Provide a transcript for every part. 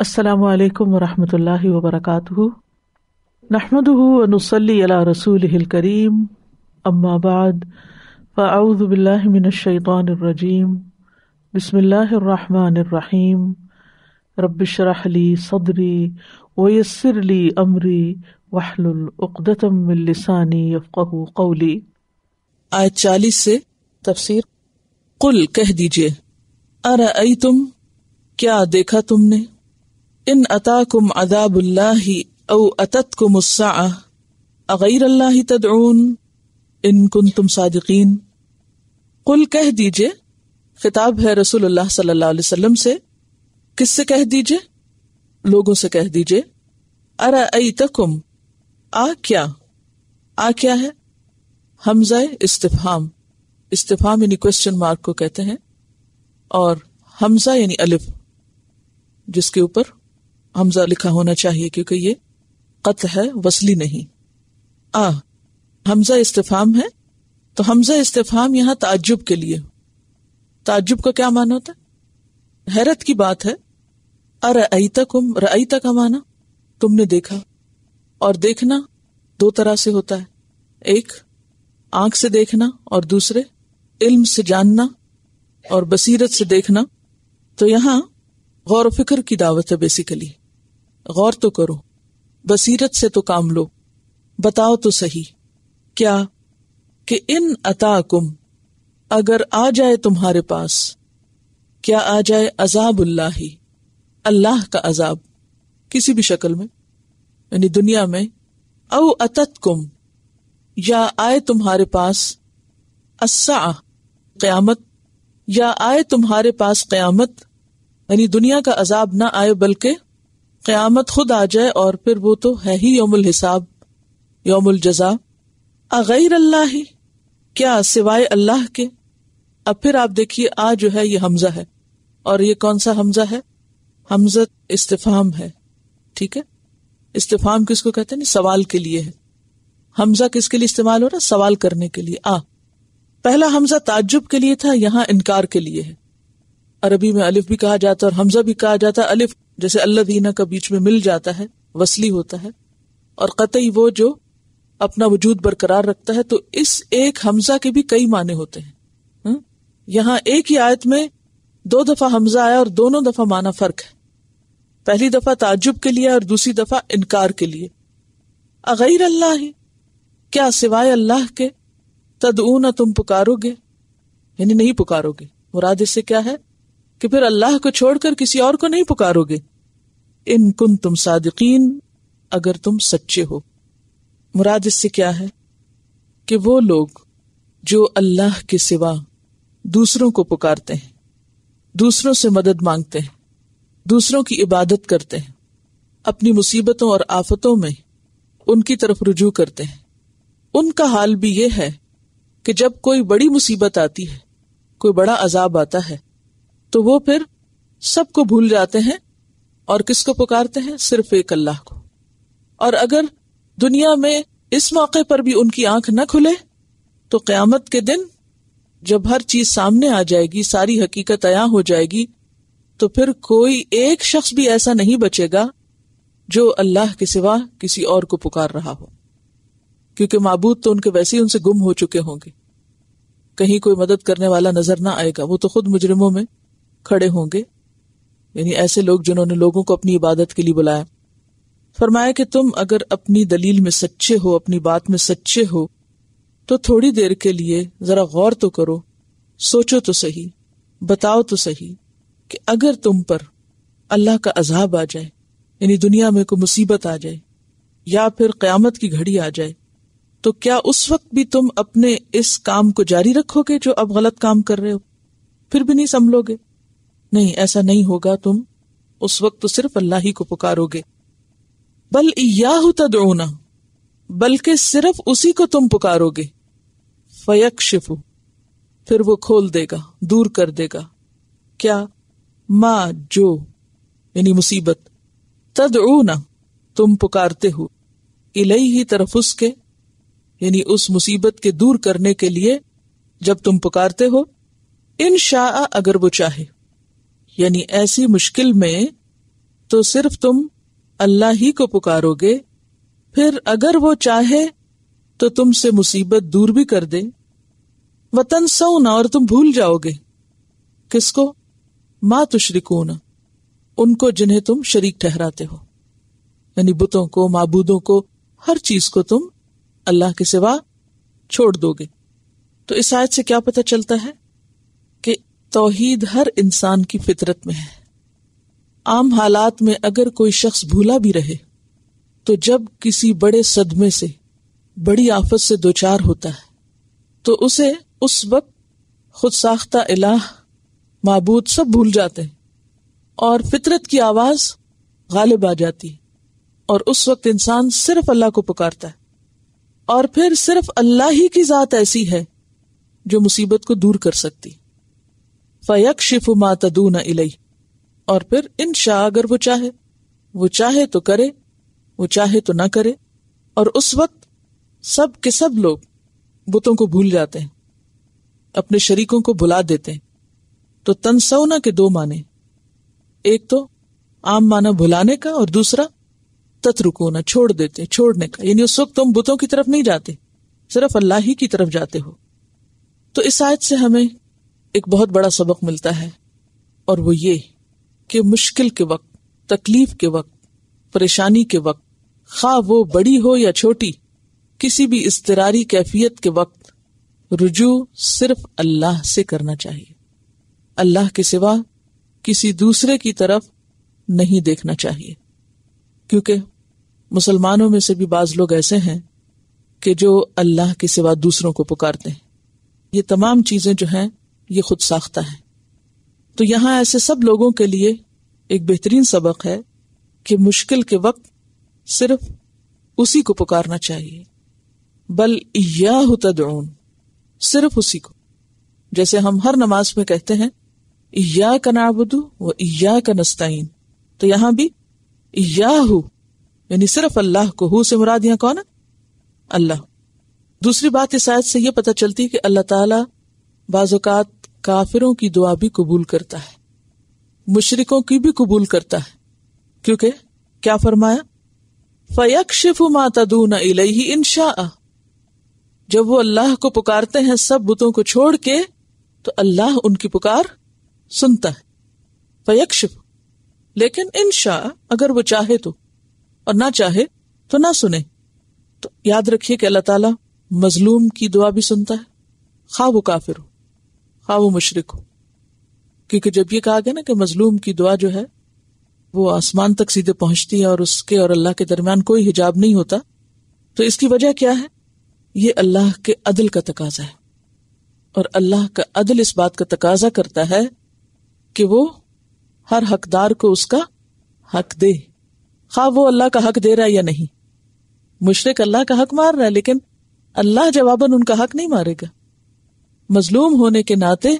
असलकम वरहमल वबरक नहमद नसली रसूल करीम अम्माबाद फ़ाउज़बिल्लिमिनशैतरजीम बसमीम रबशरहली सदरी वयसरली अमरी वाहलतमसानी कौली आय चालीस से तफसीर कुल कह दीजिए अरे तुम क्या देखा तुमने इन अताकुम अदाबुल्लाही औ अततकुम अगैर अल्लाह तदऊन इन कुन तुम सादिकीन कुल कह दीजिए खिताब है रसूल सल्लल्लाहु अलैहि वसल्लम से किससे कह दीजिए लोगों से कह दीजिए अरे अरा तकुम आ क्या आ क्या है हमजा इस्तफाम इस्तफाम यानी क्वेश्चन मार्क को कहते हैं और हमजा यानी अलिफ जिसके ऊपर हमजा लिखा होना चाहिए क्योंकि ये कत है वसली नहीं आ हमजा इस्तेफाम है तो हमजा इस्तेफाम यहां ताजुब के लिए ताजुब का क्या माना होता है हैरत की बात है अरे आई तक उम रईता का माना तुमने देखा और देखना दो तरह से होता है एक आंख से देखना और दूसरे इल्म से जानना और बसीरत से देखना तो यहां गौर फिक्र की दावत है बेसिकली गौर तो करो बसीरत से तो काम लो बताओ तो सही क्या कि इन अताकुम अगर आ जाए तुम्हारे पास क्या आ जाए अजाबुल्लाह अल्लाह का अजाब किसी भी शक्ल में यानी दुनिया में औ कुम या आए तुम्हारे पास अस्सा क्यामत या आए तुम्हारे पास क्यामत यानी दुनिया का अजाब ना आए बल्कि क्यामत खुद आ जाए और फिर वो तो है ही योम हिसाब यौमुल जजा अगैर अल्लाह क्या सिवाय अल्लाह के अब फिर आप देखिए आ जो है ये हमजा है और ये कौन सा हमजा है हमजत इस्तेफाम है ठीक है इस्तेफाम किसको कहते हैं सवाल के लिए है हमजा किसके लिए इस्तेमाल हो रहा सवाल करने के लिए आ पहला हमजा ताजुब के लिए था यहां इनकार के लिए है अरबी में अलिफ भी कहा जाता है और हमजा भी कहा जाता है अलिफ जैसे अल्लाह दीना का बीच में मिल जाता है वसली होता है और कतई वो जो अपना वजूद बरकरार रखता है तो इस एक हमजा के भी कई माने होते हैं हम्म? यहाँ यहां एक ही आयत में दो दफा हमजा आया और दोनों दफा माना फर्क है पहली दफा ताजुब के लिए और दूसरी दफा इनकार के लिए अगैर अल्लाह क्या सिवाय अल्लाह के तदऊ तुम पुकारोगे यानी नहीं पुकारोगे मुराद इससे क्या है कि फिर अल्लाह को छोड़कर किसी और को नहीं पुकारोगे इन कुन तुम सादिकीन अगर तुम सच्चे हो मुराद इससे क्या है कि वो लोग जो अल्लाह के सिवा दूसरों को पुकारते हैं दूसरों से मदद मांगते हैं दूसरों की इबादत करते हैं अपनी मुसीबतों और आफतों में उनकी तरफ रुजू करते हैं उनका हाल भी यह है कि जब कोई बड़ी मुसीबत आती है कोई बड़ा अजाब आता है तो वो फिर सबको भूल जाते हैं और किसको पुकारते हैं सिर्फ एक अल्लाह को और अगर दुनिया में इस मौके पर भी उनकी आंख न खुले तो क्यामत के दिन जब हर चीज सामने आ जाएगी सारी हकीकत अया हो जाएगी तो फिर कोई एक शख्स भी ऐसा नहीं बचेगा जो अल्लाह के सिवा किसी और को पुकार रहा हो क्योंकि मबूद तो उनके वैसे ही उनसे गुम हो चुके होंगे कहीं कोई मदद करने वाला नजर ना आएगा वो तो खुद मुजरिमों में खड़े होंगे यानी ऐसे लोग जिन्होंने लोगों को अपनी इबादत के लिए बुलाया फरमाया कि तुम अगर अपनी दलील में सच्चे हो अपनी बात में सच्चे हो तो थोड़ी देर के लिए जरा गौर तो करो सोचो तो सही बताओ तो सही कि अगर तुम पर अल्लाह का अजाब आ जाए यानी दुनिया में कोई मुसीबत आ जाए या फिर क्यामत की घड़ी आ जाए तो क्या उस वक्त भी तुम अपने इस काम को जारी रखोगे जो अब गलत काम कर रहे हो फिर भी नहीं समलोगे नहीं ऐसा नहीं होगा तुम उस वक्त तो सिर्फ अल्लाह ही को पुकारोगे बल याहू तदोना बल्कि सिर्फ उसी को तुम पुकारोगे फयक फिर वो खोल देगा दूर कर देगा क्या माँ जो यानी मुसीबत तदोना तुम पुकारते हो इलई ही तरफ उसके यानी उस मुसीबत के दूर करने के लिए जब तुम पुकारते हो इन शाह अगर वो चाहे यानी ऐसी मुश्किल में तो सिर्फ तुम अल्लाह ही को पुकारोगे फिर अगर वो चाहे तो तुमसे मुसीबत दूर भी कर दे वतन सौना और तुम भूल जाओगे किसको मा तुश्रिको न उनको जिन्हें तुम शरीक ठहराते हो यानी बुतों को माबूदों को हर चीज को तुम अल्लाह के सिवा छोड़ दोगे तो इस आयत से क्या पता चलता है तोहीद हर इंसान की फितरत में है आम हालात में अगर कोई शख्स भूला भी रहे तो जब किसी बड़े सदमे से बड़ी आफत से दो चार होता है तो उसे उस वक्त खुद साख्ता अलाह मबूद सब भूल जाते हैं और फितरत की आवाज़ गालिब आ जाती है और उस वक्त इंसान सिर्फ अल्लाह को पुकारता है और फिर सिर्फ अल्लाह ही की ज़ात ऐसी है जो मुसीबत को दूर कर सकती फ़यक शिफ मातदू न इलई और फिर इन शाह अगर वो चाहे वो चाहे तो करे वो चाहे तो ना करे और उस वक्त सब के सब लोग बुतों को भूल जाते हैं अपने शरीकों को भुला देते हैं तो तनसौना के दो माने एक तो आम माना भुलाने का और दूसरा तत्रुकोना छोड़ देते छोड़ने का यानी उस वक्त तुम बुतों की तरफ नहीं जाते सिर्फ अल्लाह ही की तरफ जाते हो तो इस आयत से हमें एक बहुत बड़ा सबक मिलता है और वो ये कि मुश्किल के वक्त तकलीफ के वक्त परेशानी के वक्त खा वो बड़ी हो या छोटी किसी भी इसतरारी कैफियत के वक्त रुजू सिर्फ अल्लाह से करना चाहिए अल्लाह के सिवा किसी दूसरे की तरफ नहीं देखना चाहिए क्योंकि मुसलमानों में से भी बाज लोग ऐसे हैं कि जो अल्लाह के सिवा दूसरों को पुकारते हैं ये तमाम चीजें जो हैं ये खुद साख्ता है तो यहां ऐसे सब लोगों के लिए एक बेहतरीन सबक है कि मुश्किल के वक्त सिर्फ उसी को पुकारना चाहिए बल या तदउन सिर्फ उसी को जैसे हम हर नमाज में कहते हैं या का नाबुदू व या का नस्ताइन तो यहां भी या हु यानी सिर्फ अल्लाह को हु से मुराद यहाँ कौन है अल्लाह दूसरी बात इस शायद से यह पता चलती कि अल्लाह ताला बाजुकात काफिरों की दुआ भी कबूल करता है मुशरकों की भी कबूल करता है क्योंकि क्या फरमाया फयकशिफ माता दू दून ही इनशा जब वो अल्लाह को पुकारते हैं सब बुतों को छोड़ के तो अल्लाह उनकी पुकार सुनता है फयकशिफ लेकिन इनशा अगर वो चाहे तो और ना चाहे तो ना सुने तो याद रखिए कि अल्लाह ताला मजलूम की दुआ भी सुनता है खा वो काफिर हो खा हाँ, वो मुशरक हो क्योंकि जब ये कहा गया ना कि मजलूम की दुआ जो है वो आसमान तक सीधे पहुंचती है और उसके और अल्लाह के दरमियान कोई हिजाब नहीं होता तो इसकी वजह क्या है ये अल्लाह के अदल का तक है और अल्लाह का अदल इस बात का तकाजा करता है कि वो हर हकदार को उसका हक दे खा हाँ, वो अल्लाह का हक दे रहा है या नहीं मुशरक अल्लाह का हक मार रहा है लेकिन अल्लाह जवाबन उनका हक नहीं मारेगा मजलूम होने के नाते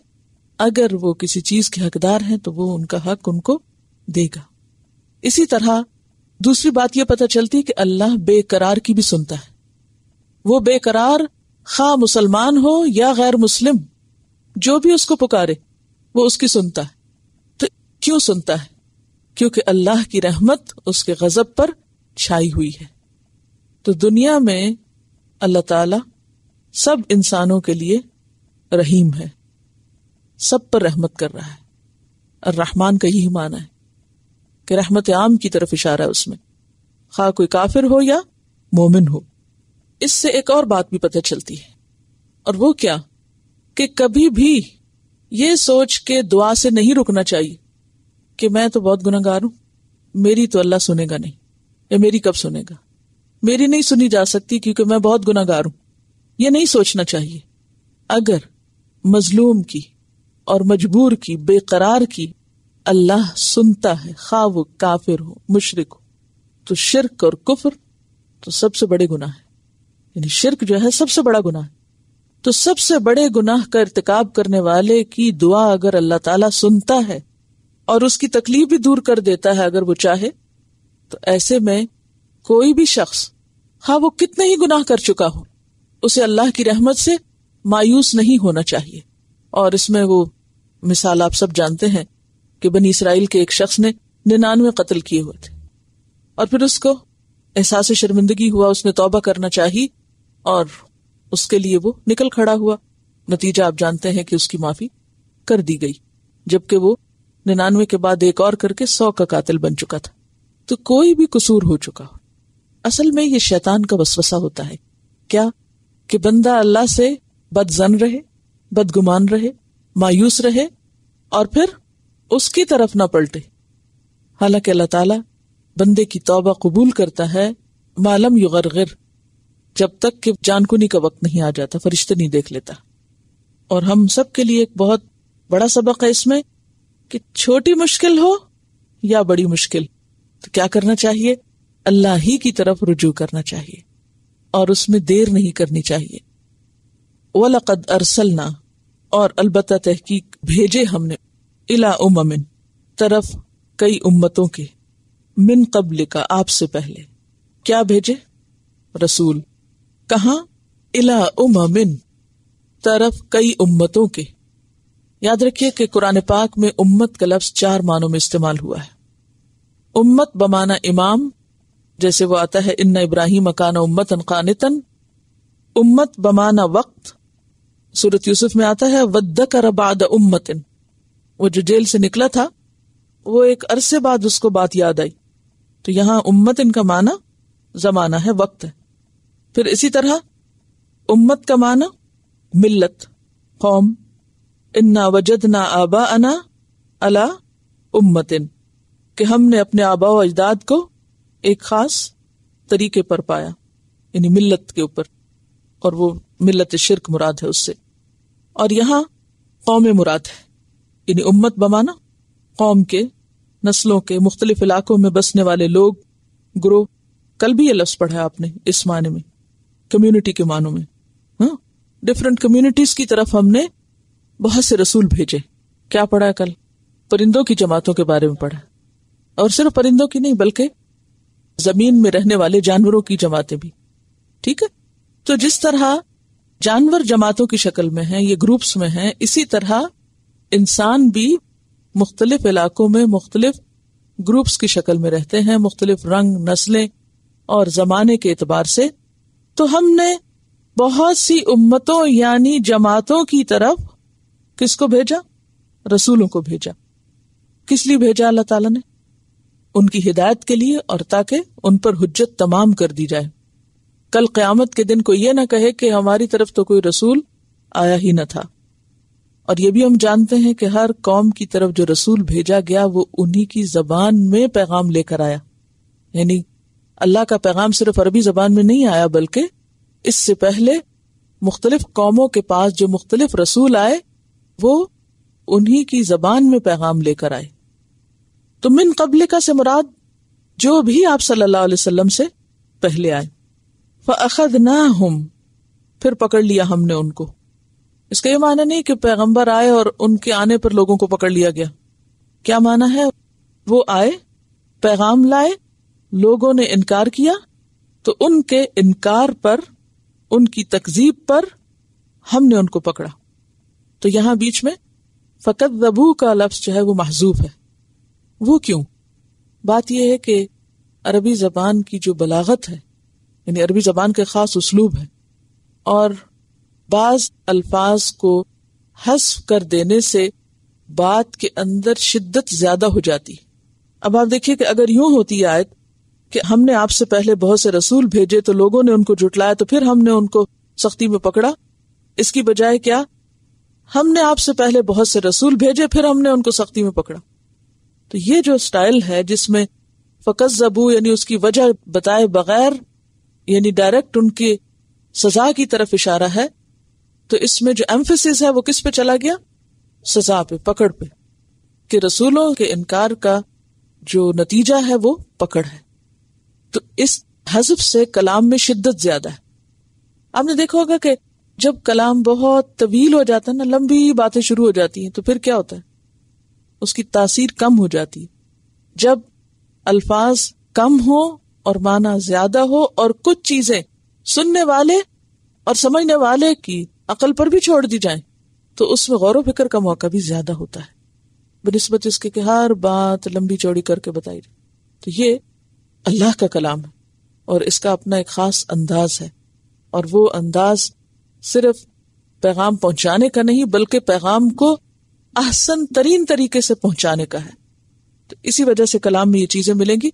अगर वो किसी चीज के हकदार हैं तो वो उनका हक उनको देगा इसी तरह दूसरी बात यह पता चलती है कि अल्लाह बेकरार की भी सुनता है वो बेकरार खा मुसलमान हो या गैर मुस्लिम जो भी उसको पुकारे वो उसकी सुनता है तो क्यों सुनता है क्योंकि अल्लाह की रहमत उसके गजब पर छाई हुई है तो दुनिया में अल्लाह ताला सब इंसानों के लिए रहीम है सब पर रहमत कर रहा है और रहमान का यही माना है कि रहमत आम की तरफ इशारा है उसमें खा हाँ, कोई काफिर हो या मोमिन हो इससे एक और बात भी पता चलती है और वो क्या कि कभी भी ये सोच के दुआ से नहीं रुकना चाहिए कि मैं तो बहुत गुनागार हूं मेरी तो अल्लाह सुनेगा नहीं या मेरी कब सुनेगा मेरी नहीं सुनी जा सकती क्योंकि मैं बहुत गुनागार हूं ये नहीं सोचना चाहिए अगर मजलूम की और मजबूर की बेकरार की अल्लाह सुनता है खा काफिर हो मुशरक हो तो शिरक और कुफर तो सबसे बड़े गुनाह है यानी शिरक जो है सबसे बड़ा गुनाह है तो सबसे बड़े गुनाह का इरतकाब करने वाले की दुआ अगर अल्लाह ताला सुनता है और उसकी तकलीफ भी दूर कर देता है अगर वो चाहे तो ऐसे में कोई भी शख्स हाँ वो कितने ही गुनाह कर चुका हो उसे अल्लाह की रहमत से मायूस नहीं होना चाहिए और इसमें वो मिसाल आप सब जानते हैं कि बनी इसराइल के एक शख्स ने निन्यानवे कत्ल किए हुए थे और फिर उसको एहसास शर्मिंदगी हुआ उसने तौबा करना चाहिए और उसके लिए वो निकल खड़ा हुआ नतीजा आप जानते हैं कि उसकी माफी कर दी गई जबकि वो निन्यानवे के बाद एक और करके सौ का कातिल बन चुका था तो कोई भी कसूर हो चुका हो असल में ये शैतान का वसवसा होता है क्या कि बंदा अल्लाह से बदजन रहे बदगुमान रहे मायूस रहे और फिर उसकी तरफ ना पलटे हालांकि अल्लाह ताला बंदे की तौबा कबूल करता है मालम युगरगिर जब तक कि जानकुनी का वक्त नहीं आ जाता फरिश्ते नहीं देख लेता और हम सब के लिए एक बहुत बड़ा सबक है इसमें कि छोटी मुश्किल हो या बड़ी मुश्किल तो क्या करना चाहिए अल्लाह ही की तरफ रुजू करना चाहिए और उसमें देर नहीं करनी चाहिए वलकद अरसलना और अलबत् तहकीक भेजे हमने इला उमिन तरफ कई उम्मतों के मिन कबल का आपसे पहले क्या भेजे रसूल कहा इला उमिन तरफ कई उम्मतों के याद रखिये कि कुरान पाक में उम्मत का लफ्ज चार मानों में इस्तेमाल हुआ है उम्मत बमाना इमाम जैसे वो आता है इन्ना इब्राहिम अकाना उम्मत कानतन उम्मत बमाना वक्त सूरत यूसुफ में आता है वद्द करबाद उम्मतिन वो जो जेल से निकला था वो एक अरसे बाद उसको बात याद आई तो यहाँ उम्मतिन का माना जमाना है वक्त है फिर इसी तरह उम्मत का माना मिल्लत कौम इन्ना वजद ना आबा अना अला उम्मतिन के हमने अपने आबा व अजदाद को एक खास तरीके पर पाया इन मिल्लत के ऊपर और वो मिल्लत शिरक मुराद है उससे और यहां कौम मुराद है यानी उम्मत बमाना कौम के नस्लों के मुख्तलिफ इलाकों में बसने वाले लोग ग्रोह कल भी ये लफ्ज पढ़ा आपने इस माने में कम्युनिटी के मानों में डिफरेंट हाँ, कम्युनिटीज की तरफ हमने बहुत से रसूल भेजे क्या पढ़ा कल परिंदों की जमातों के बारे में पढ़ा और सिर्फ परिंदों की नहीं बल्कि जमीन में रहने वाले जानवरों की जमातें भी ठीक है तो जिस तरह जानवर जमातों की शक्ल में हैं ये ग्रुप्स में हैं इसी तरह इंसान भी मुख्तलिफ इलाकों में मुख्तलिफ ग्रुप्स की शक्ल में रहते हैं मुख्तलिफ रंग नस्लें और जमाने के अतबार से तो हमने बहुत सी उम्मतों यानी जमातों की तरफ किसको भेजा रसूलों को भेजा किस लिए भेजा अल्लाह ताला ने उनकी हिदायत के लिए और ताकि उन पर हुज्जत तमाम कर दी जाए कल क्यामत के दिन को ये ना कहे कि हमारी तरफ तो कोई रसूल आया ही न था और यह भी हम जानते हैं कि हर कौम की तरफ जो रसूल भेजा गया वो उन्हीं की जबान में पैगाम लेकर आया यानी अल्लाह का पैगाम सिर्फ अरबी जबान में नहीं आया बल्कि इससे पहले मुख्तलिफ कौमों के पास जो मुख्तलिफ रसूल आए वो उन्हीं की जबान में पैगाम लेकर आए तो मिन कबल का से मुराद जो भी आप सल्लल्लाहु से पहले आए फ़द ना हम फिर पकड़ लिया हमने उनको इसका यह माना नहीं कि पैगम्बर आए और उनके आने पर लोगों को पकड़ लिया गया क्या माना है वो आए पैगाम लाए लोगों ने इनकार किया तो उनके इनकार पर उनकी तकजीब पर हमने उनको पकड़ा तो यहां बीच में फकत दबू का लफ्ज जो है वो महजूब है वो क्यों बात यह है कि अरबी जबान की जो बलागत है यानी अरबी जबान के ख़ास उसलूब है और बाज अल्फाज को हस्फ कर देने से बात के अंदर शिद्दत ज्यादा हो जाती अब आप देखिए कि अगर यूं होती आए कि हमने आपसे पहले बहुत से रसूल भेजे तो लोगों ने उनको जुटलाया तो फिर हमने उनको सख्ती में पकड़ा इसकी बजाय क्या हमने आपसे पहले बहुत से रसूल भेजे फिर हमने उनको सख्ती में पकड़ा तो ये जो स्टाइल है जिसमें फकस जबू यानी उसकी वजह बताए बगैर यानी डायरेक्ट उनकी सजा की तरफ इशारा है तो इसमें जो एम्फेसिस है वो किस पे चला गया सजा पे पकड़ पे कि रसूलों के इनकार का जो नतीजा है वो पकड़ है तो इस हजफ से कलाम में शिद्दत ज्यादा है आपने देखा होगा कि जब कलाम बहुत तवील हो जाता है ना लंबी बातें शुरू हो जाती हैं तो फिर क्या होता है उसकी तासीर कम हो जाती है जब अल्फाज कम हो और माना ज्यादा हो और कुछ चीजें सुनने वाले और समझने वाले की अकल पर भी छोड़ दी जाए तो उसमें गौर फिक्र का मौका भी ज्यादा होता है बनस्बत इसके कि हर बात लंबी चौड़ी करके बताई तो ये अल्लाह का कलाम है और इसका अपना एक खास अंदाज है और वो अंदाज सिर्फ पैगाम पहुंचाने का नहीं बल्कि पैगाम को आसन तरीन तरीके से पहुंचाने का है तो इसी वजह से कलाम में ये चीजें मिलेंगी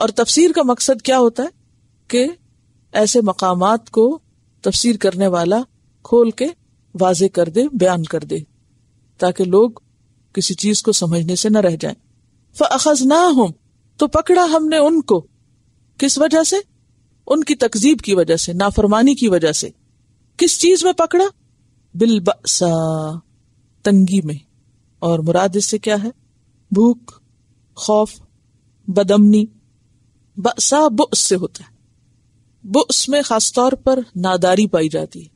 और तफसीर का मकसद क्या होता है कि ऐसे मकाम को तफसीर करने वाला खोल के वाजे कर दे बयान कर दे ताकि लोग किसी चीज को समझने से न रह जाए फज ना हो तो पकड़ा हमने उनको किस वजह से उनकी तकजीब की वजह से नाफरमानी की वजह से किस चीज में पकड़ा बिलबसा तंगी में और मुराद इससे क्या है भूख खौफ बदमनी बसा बुस से होता है बुस में खासतौर पर नादारी पाई जाती है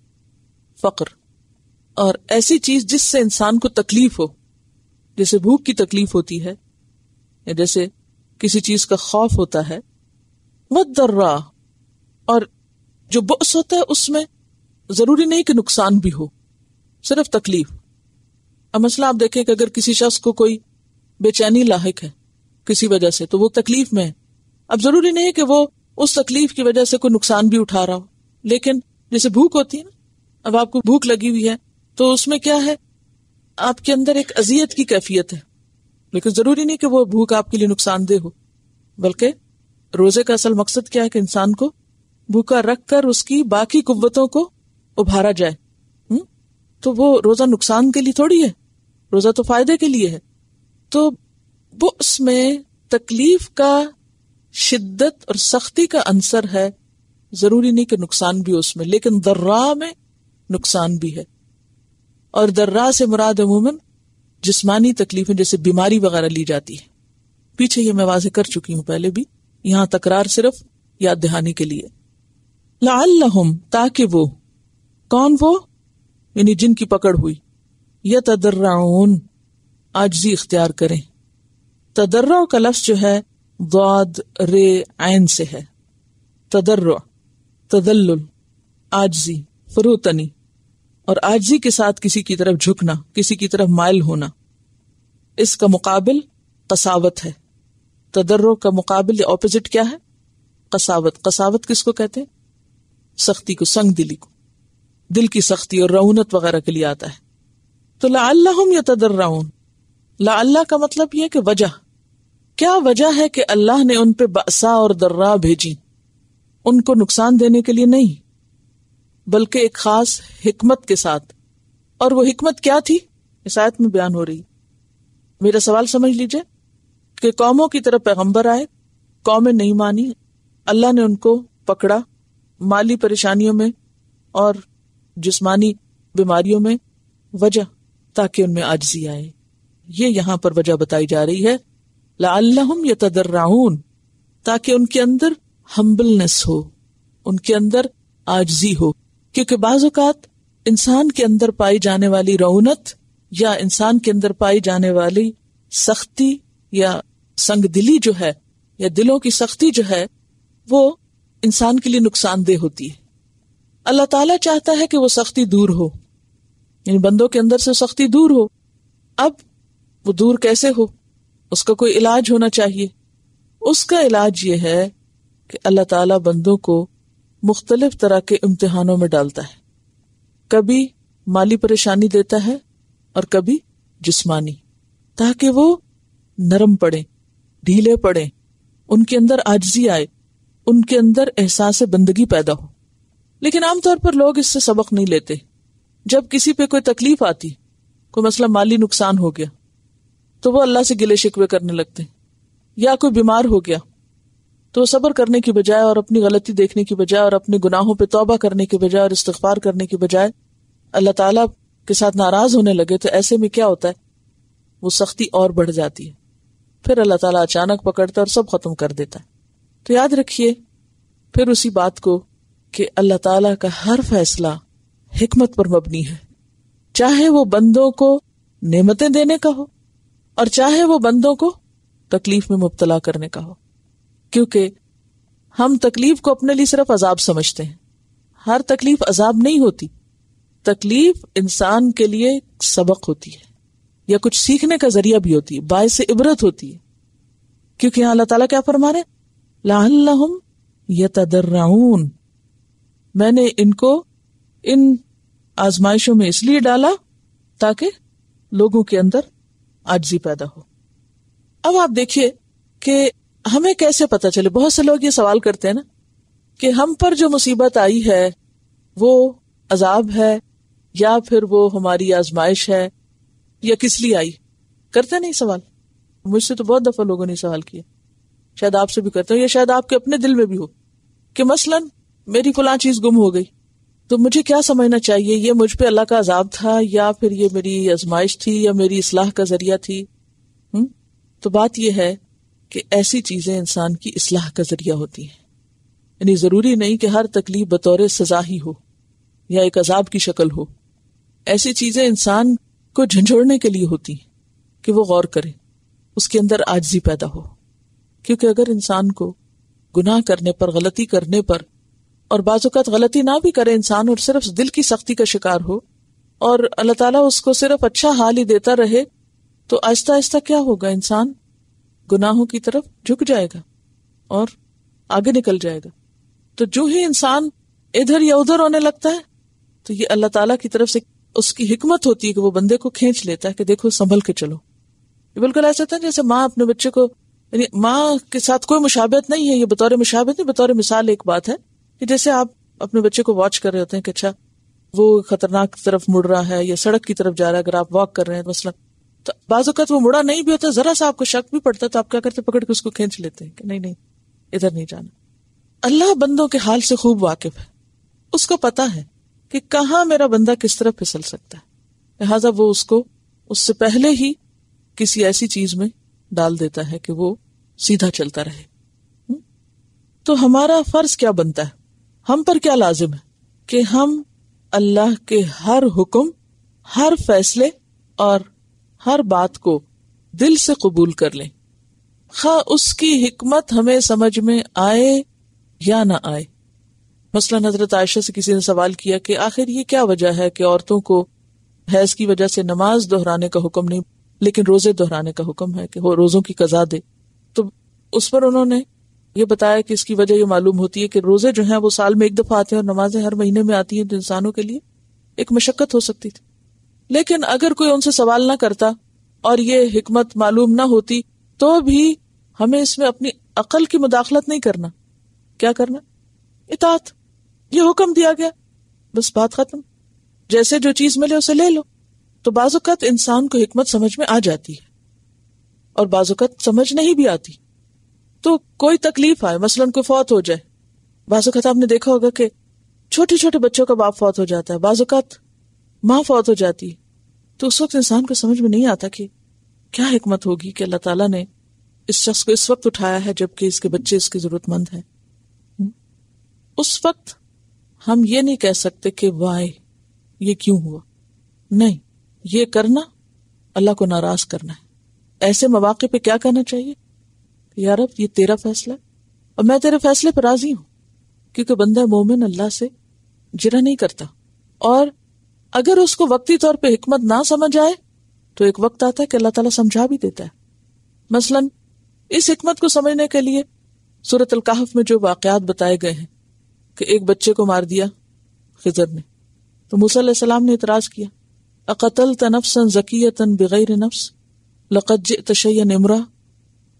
फक्र और ऐसी चीज जिससे इंसान को तकलीफ हो जैसे भूख की तकलीफ होती है या जैसे किसी चीज का खौफ होता है वह दर्रा और जो बस होता है उसमें जरूरी नहीं कि नुकसान भी हो सिर्फ तकलीफ अब मसला आप देखें कि अगर किसी शख्स को कोई बेचैनी लाक है किसी वजह से तो वो तकलीफ में है अब जरूरी नहीं कि वो उस तकलीफ की वजह से कोई नुकसान भी उठा रहा हो लेकिन जैसे भूख होती है ना अब आपको भूख लगी हुई है तो उसमें क्या है आपके अंदर एक अजियत की कैफियत है लेकिन जरूरी नहीं कि वो भूख आपके लिए नुकसानदेह हो बल्कि रोजे का असल मकसद क्या है कि इंसान को भूखा रख कर उसकी बाकी कुतों को उभारा जाए हुँ? हम्म? तो वो रोजा नुकसान के लिए थोड़ी है रोजा तो फायदे के लिए है तो वो उसमें तकलीफ का शिद्दत और सख्ती का अंसर है जरूरी नहीं कि नुकसान भी उसमें लेकिन दर्रा में नुकसान भी है और दर्रा से मुराद अमूमन जिस्मानी तकलीफें जैसे बीमारी वगैरह ली जाती है पीछे ये मैं वाजे कर चुकी हूं पहले भी यहां तकरार सिर्फ याद दहानी के लिए लाम ताकि वो कौन वो यानी जिनकी पकड़ हुई यह तदर्राउन आजजी इख्तियार करें तदर्रा का लफ्ज जो है दाद रे आयन से है तदर्र तदल्लुल आजजी फरोतनी और आजी के साथ किसी की तरफ झुकना किसी की तरफ मायल होना इसका मुकाबल कसावत है तदर्र का मुकाबल ऑपोजिट क्या है कसावत कसावत किसको कहते हैं सख्ती को संग दिली को दिल की सख्ती और रौनत वगैरह के लिए आता है तो ला अल्लाह या तदर्राउन ला का मतलब यह कि वजह क्या वजह है कि अल्लाह ने उन पे बसा और दर्रा भेजी उनको नुकसान देने के लिए नहीं बल्कि एक खास हिकमत के साथ और वो हिकमत क्या थी इस आयत में बयान हो रही मेरा सवाल समझ लीजिए कि कौमों की तरफ पैगंबर आए कौमें नहीं मानी अल्लाह ने उनको पकड़ा माली परेशानियों में और जिस्मानी बीमारियों में वजह ताकि उनमें आजजी आए ये यहां पर वजह बताई जा रही है लाम यतदर्राउन ताकि उनके अंदर हम्बलनेस हो उनके अंदर आजजी हो क्योंकि बाजुकात इंसान के अंदर पाई जाने वाली रौनत या इंसान के अंदर पाई जाने वाली सख्ती या संग दिली जो है या दिलों की सख्ती जो है वो इंसान के लिए नुकसानदेह होती है अल्लाह ताला चाहता है कि वो सख्ती दूर हो इन बंदों के अंदर से सख्ती दूर हो अब वो दूर कैसे हो उसका कोई इलाज होना चाहिए उसका इलाज यह है कि अल्लाह ताला बंदों को मुख्तलिफ तरह के इम्तिहानों में डालता है कभी माली परेशानी देता है और कभी जिस्मानी ताकि वो नरम पड़े ढीले पड़े उनके अंदर आजजी आए उनके अंदर एहसास बंदगी पैदा हो लेकिन आमतौर पर लोग इससे सबक नहीं लेते जब किसी पे कोई तकलीफ आती कोई मसला माली नुकसान हो गया तो वो अल्लाह से गिले शिकवे करने लगते हैं या कोई बीमार हो गया तो वो सब्र करने की बजाय और अपनी गलती देखने की बजाय और अपने गुनाहों पर तोबा करने की बजाय और इस्तफार करने की बजाय अल्लाह तला के साथ नाराज होने लगे तो ऐसे में क्या होता है वो सख्ती और बढ़ जाती है फिर अल्लाह ताला अचानक पकड़ता और सब खत्म कर देता है तो याद रखिए फिर उसी बात को कि अल्लाह ताला का हर फैसला हिकमत पर मबनी है चाहे वो बंदों को नेमतें देने का हो और चाहे वो बंदों को तकलीफ में मुबतला करने का हो क्योंकि हम तकलीफ को अपने लिए सिर्फ अजाब समझते हैं हर तकलीफ अजाब नहीं होती तकलीफ इंसान के लिए सबक होती है या कुछ सीखने का जरिया भी होती है बाय से इबरत होती है क्योंकि यहां अल्लाह ताला क्या फरमा रहे लाहम यतदर्राउन मैंने इनको इन आजमाइशों में इसलिए डाला ताकि लोगों के अंदर आजी पैदा हो अब आप देखिए कि हमें कैसे पता चले बहुत से लोग ये सवाल करते हैं ना कि हम पर जो मुसीबत आई है वो अजाब है या फिर वो हमारी आजमाइश है या किस लिए आई करते नहीं सवाल मुझसे तो बहुत दफा लोगों ने सवाल किया शायद आपसे भी करते हो या शायद आपके अपने दिल में भी हो कि मसलन मेरी फला चीज गुम हो गई तो मुझे क्या समझना चाहिए ये मुझ पर अल्लाह का अजाब था या फिर ये मेरी आजमाइश थी या मेरी इसलाह का जरिया थी हुँ? तो बात यह है कि ऐसी चीजें इंसान की इसलाह का जरिया होती हैं यानी जरूरी नहीं कि हर तकलीफ बतौर सजा ही हो या एक अजाब की शक्ल हो ऐसी चीजें इंसान को झंझोड़ने के लिए होती हैं कि वो गौर करे उसके अंदर आजजी पैदा हो क्योंकि अगर इंसान को गुनाह करने पर गलती करने पर और बाजुकत गलती ना भी करे इंसान और सिर्फ दिल की सख्ती का शिकार हो और अल्लाह ताला उसको सिर्फ अच्छा हाल ही देता रहे तो आहिस्ता आहिस्ता क्या होगा इंसान गुनाहों की तरफ झुक जाएगा और आगे निकल जाएगा तो जो ही इंसान इधर या उधर होने लगता है तो ये अल्लाह ताला की तरफ से उसकी हिकमत होती है कि वो बंदे को खींच लेता है कि देखो संभल के चलो बिल्कुल ऐसा था जैसे माँ अपने बच्चे को माँ के साथ कोई मुशाबत नहीं है ये बतौर मुशाबत नहीं बतौर मिसाल एक बात है कि जैसे आप अपने बच्चे को वॉच कर रहे होते हैं कि अच्छा वो खतरनाक तरफ मुड़ रहा है या सड़क की तरफ जा रहा है अगर आप वॉक कर रहे हैं मसलन तो बाजूकत वो मुड़ा नहीं भी होता जरा सा आपको शक भी पड़ता है तो आप क्या करते पकड़ के उसको खींच लेते हैं कि नहीं नहीं इधर नहीं जाना अल्लाह बंदों के हाल से खूब वाकिफ है उसको पता है कि कहाँ मेरा बंदा किस तरह फिसल सकता है लिहाजा वो उसको उससे पहले ही किसी ऐसी चीज में डाल देता है कि वो सीधा चलता रहे हम्म? तो हमारा फर्ज क्या बनता है हम पर क्या लाजिम है कि हम अल्लाह के हर हुक्म हर फैसले और हर बात को दिल से कबूल कर लें खा उसकी हिकमत हमें समझ में आए या ना आए मसला नजरत आयशा से किसी ने सवाल किया कि आखिर ये क्या वजह है कि औरतों को हैज की वजह से नमाज दोहराने का हुक्म नहीं लेकिन रोजे दोहराने का हुक्म है कि वो रोजों की कजा दे तो उस पर उन्होंने ये बताया कि इसकी वजह ये मालूम होती है कि रोजे जो है वो साल में एक दफा आते हैं और नमाजें हर महीने में आती हैं तो इंसानों के लिए एक मशक्कत हो सकती थी लेकिन अगर कोई उनसे सवाल ना करता और ये हिकमत मालूम ना होती तो भी हमें इसमें अपनी अकल की मुदाखलत नहीं करना क्या करना इतात ये हुक्म दिया गया बस बात खत्म जैसे जो चीज मिले उसे ले लो तो बाजुकत इंसान को हिकमत समझ में आ जाती है और बाजुकत समझ नहीं भी आती तो कोई तकलीफ आए मसलन कोई फौत हो जाए बाजुकात आपने देखा होगा कि छोटे छोटे बच्चों का बाप फौत हो जाता है बाजूक़ात माँ फौत हो जाती है तो उस वक्त इंसान को समझ में नहीं आता कि क्या हिकमत होगी कि अल्लाह ताला ने इस शख्स को इस वक्त उठाया है जबकि इसके बच्चे इसकी जरूरतमंद है हम्म। उस वक्त हम ये नहीं कह सकते कि वाय ये क्यों हुआ नहीं ये करना अल्लाह को नाराज करना है ऐसे मौाक़े पर क्या करना चाहिए यार अब ये तेरा फैसला और मैं तेरे फैसले पर राजी हूं क्योंकि बंदा मोमिन अल्लाह से जिरा नहीं करता और अगर उसको वक्ती तौर पे हिकमत ना समझ आए तो एक वक्त आता है कि अल्लाह तला समझा भी देता है मसलन इस हिकमत को समझने के लिए सूरत अलकाहफ में जो वाकयात बताए गए हैं कि एक बच्चे को मार दिया खिजर ने तो मुसलम ने इतराज किया अकतल तनफसन जकीयतन बगैर नफ्स लकज तशैन इमरा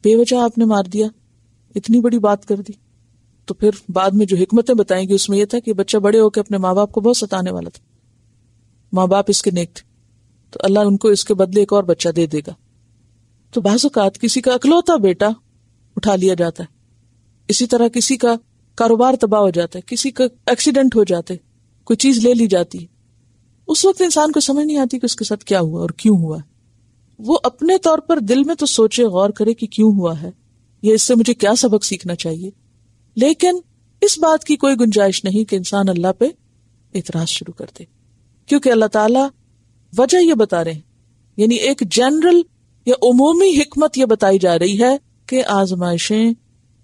बेवजह आपने मार दिया इतनी बड़ी बात कर दी तो फिर बाद में जो हिकमतें बताएंगी उसमें यह था कि बच्चा बड़े होकर अपने माँ बाप को बहुत सताने वाला था माँ बाप इसके नेक थे तो अल्लाह उनको इसके बदले एक और बच्चा दे देगा तो बाज़ात किसी का अकलौता बेटा उठा लिया जाता है इसी तरह किसी का कारोबार तबाह हो जाता है किसी का एक्सीडेंट हो जाते कोई चीज ले ली जाती है उस वक्त इंसान को समझ नहीं आती कि उसके साथ क्या हुआ और क्यों हुआ है वो अपने तौर पर दिल में तो सोचे गौर करे कि क्यों हुआ है ये इससे मुझे क्या सबक सीखना चाहिए लेकिन इस बात की कोई गुंजाइश नहीं कि इंसान अल्लाह पे इतराज शुरू कर दे क्योंकि अल्लाह ताला वजह ये बता रहे हैं यानी एक जनरल या उमूमी हिकमत ये बताई जा रही है कि आजमाइशें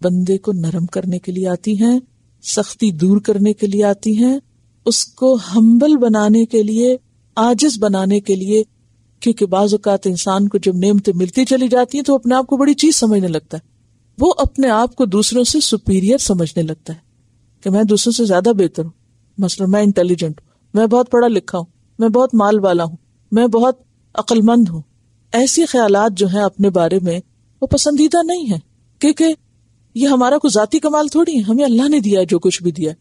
बंदे को नरम करने के लिए आती हैं सख्ती दूर करने के लिए आती हैं उसको हम्बल बनाने के लिए आजिज बनाने के लिए क्योंकि बाज अवत इंसान को जब नियमतें मिलती चली जाती है तो अपने आप को बड़ी चीज समझने लगता है वो अपने आप को दूसरों से सुपीरियर समझने लगता है कि मैं दूसरों से ज्यादा बेहतर हूँ मसल मैं इंटेलिजेंट हूँ मैं बहुत पढ़ा लिखा हूँ मैं बहुत माल वाला हूँ मैं बहुत अक्लमंद हूँ ऐसे ख्याल जो है अपने बारे में वो पसंदीदा नहीं है क्योंकि ये हमारा कोई जाती कमाल थोड़ी है हमें अल्लाह ने दिया जो कुछ भी दिया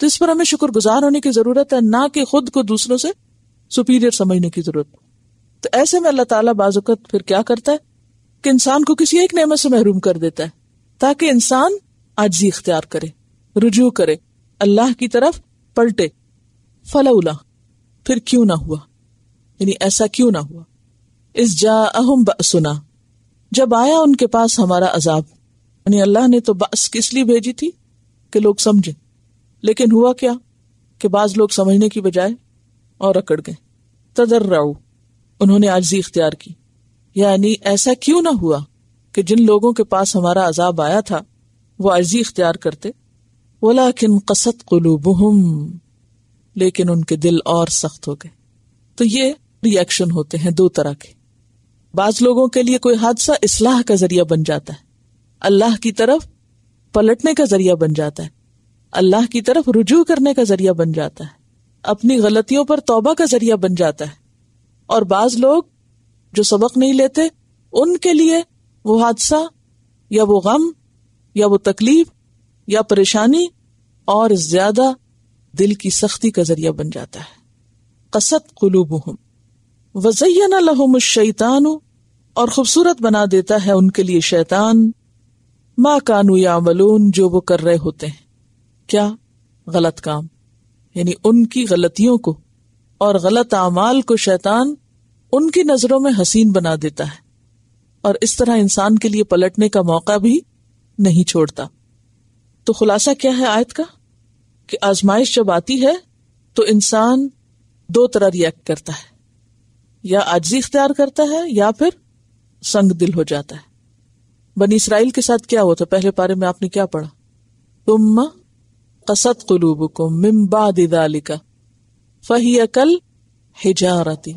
तो इस पर हमें शुक्र गुजार होने की जरूरत है ना कि खुद को दूसरों से सुपीरियर समझने की जरूरत तो ऐसे में अल्लाह ताला बाजुकत फिर क्या करता है कि इंसान को किसी एक नेमत से महरूम कर देता है ताकि इंसान आजी इख्तियार करे रुजू करे अल्लाह की तरफ पलटे फलाउला फिर क्यों ना हुआ यानी ऐसा क्यों ना हुआ इस जा अहम सुना जब आया उनके पास हमारा अजाब यानी अल्लाह ने तो बस किस लिए भेजी थी कि लोग समझे लेकिन हुआ क्या कि बाज लोग समझने की बजाय और अकड़ गए तदर्राऊ उन्होंने आजी इख्तियार की यानी ऐसा क्यों ना हुआ कि जिन लोगों के पास हमारा अजाब आया था वो अर्जी इख्तियार करते वला किन कसत कलूबहम लेकिन उनके दिल और सख्त हो गए तो ये रिएक्शन होते हैं दो तरह के बाज लोगों के लिए कोई हादसा इसलाह का जरिया बन जाता है अल्लाह की तरफ पलटने का जरिया बन जाता है अल्लाह की तरफ रुजू करने का जरिया बन जाता है अपनी गलतियों पर तोबा का जरिया बन जाता है और बाज लोग जो सबक नहीं लेते उनके लिए वो हादसा या वो गम या वो तकलीफ या परेशानी और ज्यादा दिल की सख्ती का जरिया बन जाता है कसत कलूब वजैन लहम शैतान और खूबसूरत बना देता है उनके लिए शैतान माँ कानू या मलून जो वो कर रहे होते हैं क्या गलत काम यानी उनकी गलतियों को और गलत अमाल को शैतान उनकी नजरों में हसीन बना देता है और इस तरह इंसान के लिए पलटने का मौका भी नहीं छोड़ता तो खुलासा क्या है आयत का कि आजमाइश जब आती है तो इंसान दो तरह रिएक्ट करता है या आजी इख्तियार करता है या फिर संग दिल हो जाता है बनी इसराइल के साथ क्या हुआ था पहले पारे में आपने क्या पढ़ा तुम कसत कुलूब को दिदालिका फही अकल हिजारती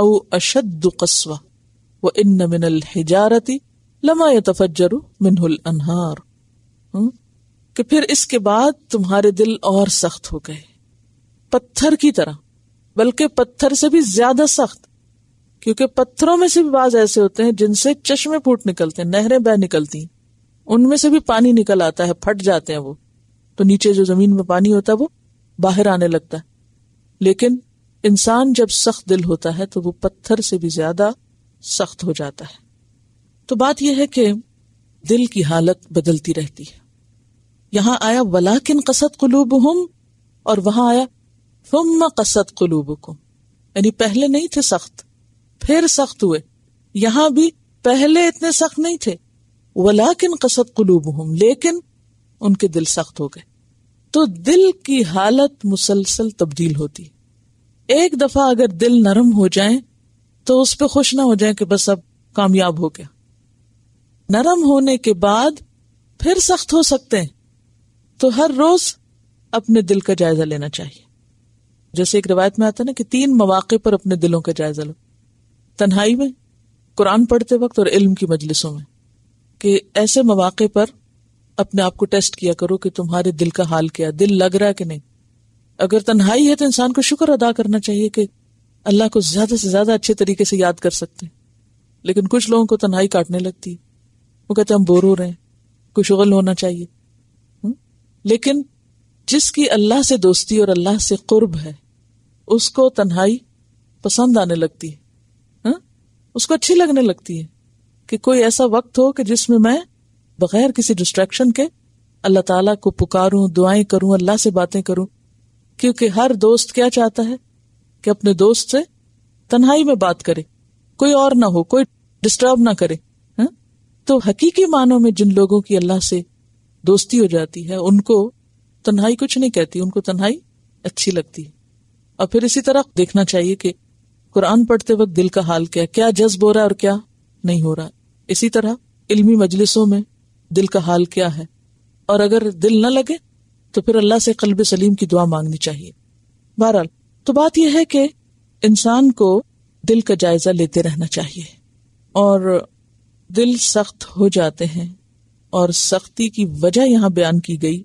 औ अशद कस्वा व इन मिनल हिजारती लमा तफजरु मिनहुल अनहार कि फिर इसके बाद तुम्हारे दिल और सख्त हो गए पत्थर की तरह बल्कि पत्थर से भी ज्यादा सख्त क्योंकि पत्थरों में से भी बाज ऐसे होते हैं जिनसे चश्मे फूट निकलते हैं नहरें बह निकलती हैं उनमें से भी पानी निकल आता है फट जाते हैं वो तो नीचे जो जमीन में पानी होता है वो बाहर आने लगता है लेकिन इंसान जब सख्त दिल होता है तो वो पत्थर से भी ज्यादा सख्त हो जाता है तो बात यह है कि दिल की हालत बदलती रहती है यहां आया वला किन कसत कलूब हम और वहां आया फुम कसद कलूब को यानी पहले नहीं थे सख्त फिर सख्त हुए यहां भी पहले इतने सख्त नहीं थे वला किन कसत कलूब हम लेकिन उनके दिल सख्त हो गए तो दिल की हालत मुसलसल तब्दील होती एक दफा अगर दिल नरम हो जाए तो उस पर खुश ना हो जाए कि बस अब कामयाब हो गया नरम होने के बाद फिर सख्त हो सकते हैं तो हर रोज अपने दिल का जायजा लेना चाहिए जैसे एक रिवायत में आता है ना कि तीन मौाक़े पर अपने दिलों का जायजा लो तन्हाई में कुरान पढ़ते वक्त और इल्म की मजलिसों में कि ऐसे मौाक़े पर अपने आप को टेस्ट किया करो कि तुम्हारे दिल का हाल क्या दिल लग रहा है कि नहीं अगर तन्हाई है तो इंसान को शुक्र अदा करना चाहिए कि अल्लाह को ज्यादा से ज्यादा अच्छे तरीके से याद कर सकते हैं लेकिन कुछ लोगों को तन्हाई काटने लगती है वो कहते हम बोर हो रहे हैं कुछ शुगल होना चाहिए हुँ? लेकिन जिसकी अल्लाह से दोस्ती और अल्लाह से कुर्ब है उसको तन्हाई पसंद आने लगती है हुँ? उसको अच्छी लगने लगती है कि कोई ऐसा वक्त हो कि जिसमें मैं बगैर किसी डिस्ट्रेक्शन के अल्लाह ताला को पुकारूं दुआएं करूं अल्लाह से बातें करूं क्योंकि हर दोस्त क्या चाहता है कि अपने दोस्त से तन्हाई में बात करे कोई और ना हो कोई डिस्टर्ब ना करे हा? तो हकीकी मानों में जिन लोगों की अल्लाह से दोस्ती हो जाती है उनको तन्हाई कुछ नहीं कहती उनको तन्हाई अच्छी लगती है और फिर इसी तरह देखना चाहिए कि कुरान पढ़ते वक्त दिल का हाल क्या क्या जज्ब हो रहा है और क्या नहीं हो रहा इसी तरह इल्मी मजलिसों में दिल का हाल क्या है और अगर दिल न लगे तो फिर अल्लाह से कल्ब सलीम की दुआ मांगनी चाहिए बहरहाल तो बात यह है कि इंसान को दिल का जायजा लेते रहना चाहिए और दिल सख्त हो जाते हैं और सख्ती की वजह यहां बयान की गई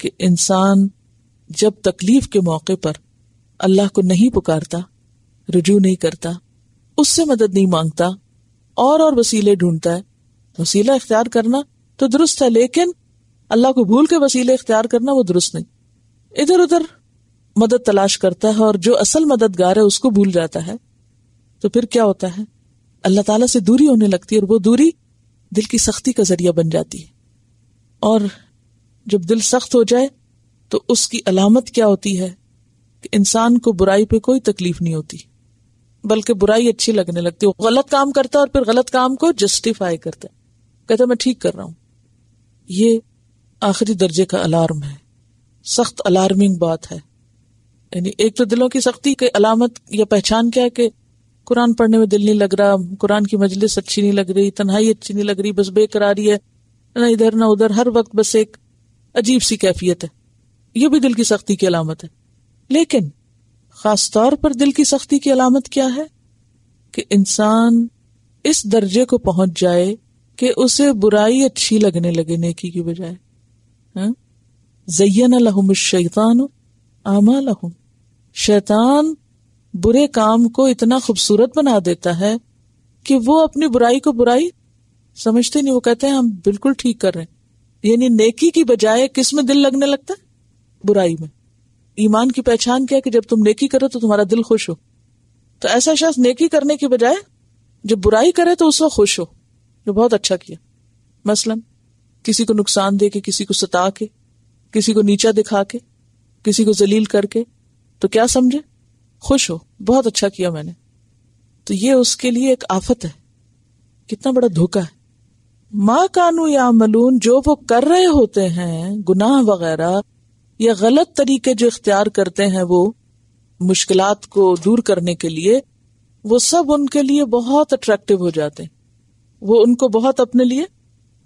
कि इंसान जब तकलीफ के मौके पर अल्लाह को नहीं पुकारता रुजू नहीं करता उससे मदद नहीं मांगता और और वसीले ढूंढता है वसीला इख्तियार करना तो दुरुस्त है लेकिन अल्लाह को भूल के वसीले इख्तियार करना वो दुरुस्त नहीं इधर उधर मदद तलाश करता है और जो असल मददगार है उसको भूल जाता है तो फिर क्या होता है अल्लाह ताला से दूरी होने लगती है और वो दूरी दिल की सख्ती का जरिया बन जाती है और जब दिल सख्त हो जाए तो उसकी अलामत क्या होती है कि इंसान को बुराई पे कोई तकलीफ नहीं होती बल्कि बुराई अच्छी लगने लगती है गलत काम करता है और फिर गलत काम को जस्टिफाई करता है कहता मैं ठीक कर रहा हूं ये आखिरी दर्जे का अलार्म है सख्त अलार्मिंग बात है यानी एक तो दिलों की सख्ती के अलामत या पहचान क्या है कि कुरान पढ़ने में दिल नहीं लग रहा कुरान की मजलिस अच्छी नहीं लग रही तन्हाई अच्छी नहीं लग रही बस बेकरारी है ना इधर ना उधर हर वक्त बस एक अजीब सी कैफियत है यह भी दिल की सख्ती की अलामत है लेकिन खास तौर पर दिल की सख्ती की अलामत क्या है कि इंसान इस दर्जे को पहुंच जाए कि उसे बुराई अच्छी लगने लगे नेकी की बजाय हाँ? जैन लहुम शैतान आमा लहुम शैतान बुरे काम को इतना खूबसूरत बना देता है कि वो अपनी बुराई को बुराई समझते नहीं वो कहते हैं हम बिल्कुल ठीक कर रहे हैं यानी नेकी की बजाय किस में दिल लगने लगता है बुराई में ईमान की पहचान क्या है कि जब तुम नेकी करो तो तुम्हारा दिल खुश हो तो ऐसा शख्स नेकी करने की बजाय जब बुराई करे तो उस वक्त खुश हो जो बहुत अच्छा किया मसलन किसी को नुकसान दे के किसी को सता के किसी को नीचा दिखा के किसी को जलील करके तो क्या समझे खुश हो बहुत अच्छा किया मैंने तो ये उसके लिए एक आफत है कितना बड़ा धोखा है माँ कानू या मलून जो वो कर रहे होते हैं गुनाह वगैरह या गलत तरीके जो इख्तियार करते हैं वो मुश्किलात को दूर करने के लिए वो सब उनके लिए बहुत अट्रैक्टिव हो जाते हैं वो उनको बहुत अपने लिए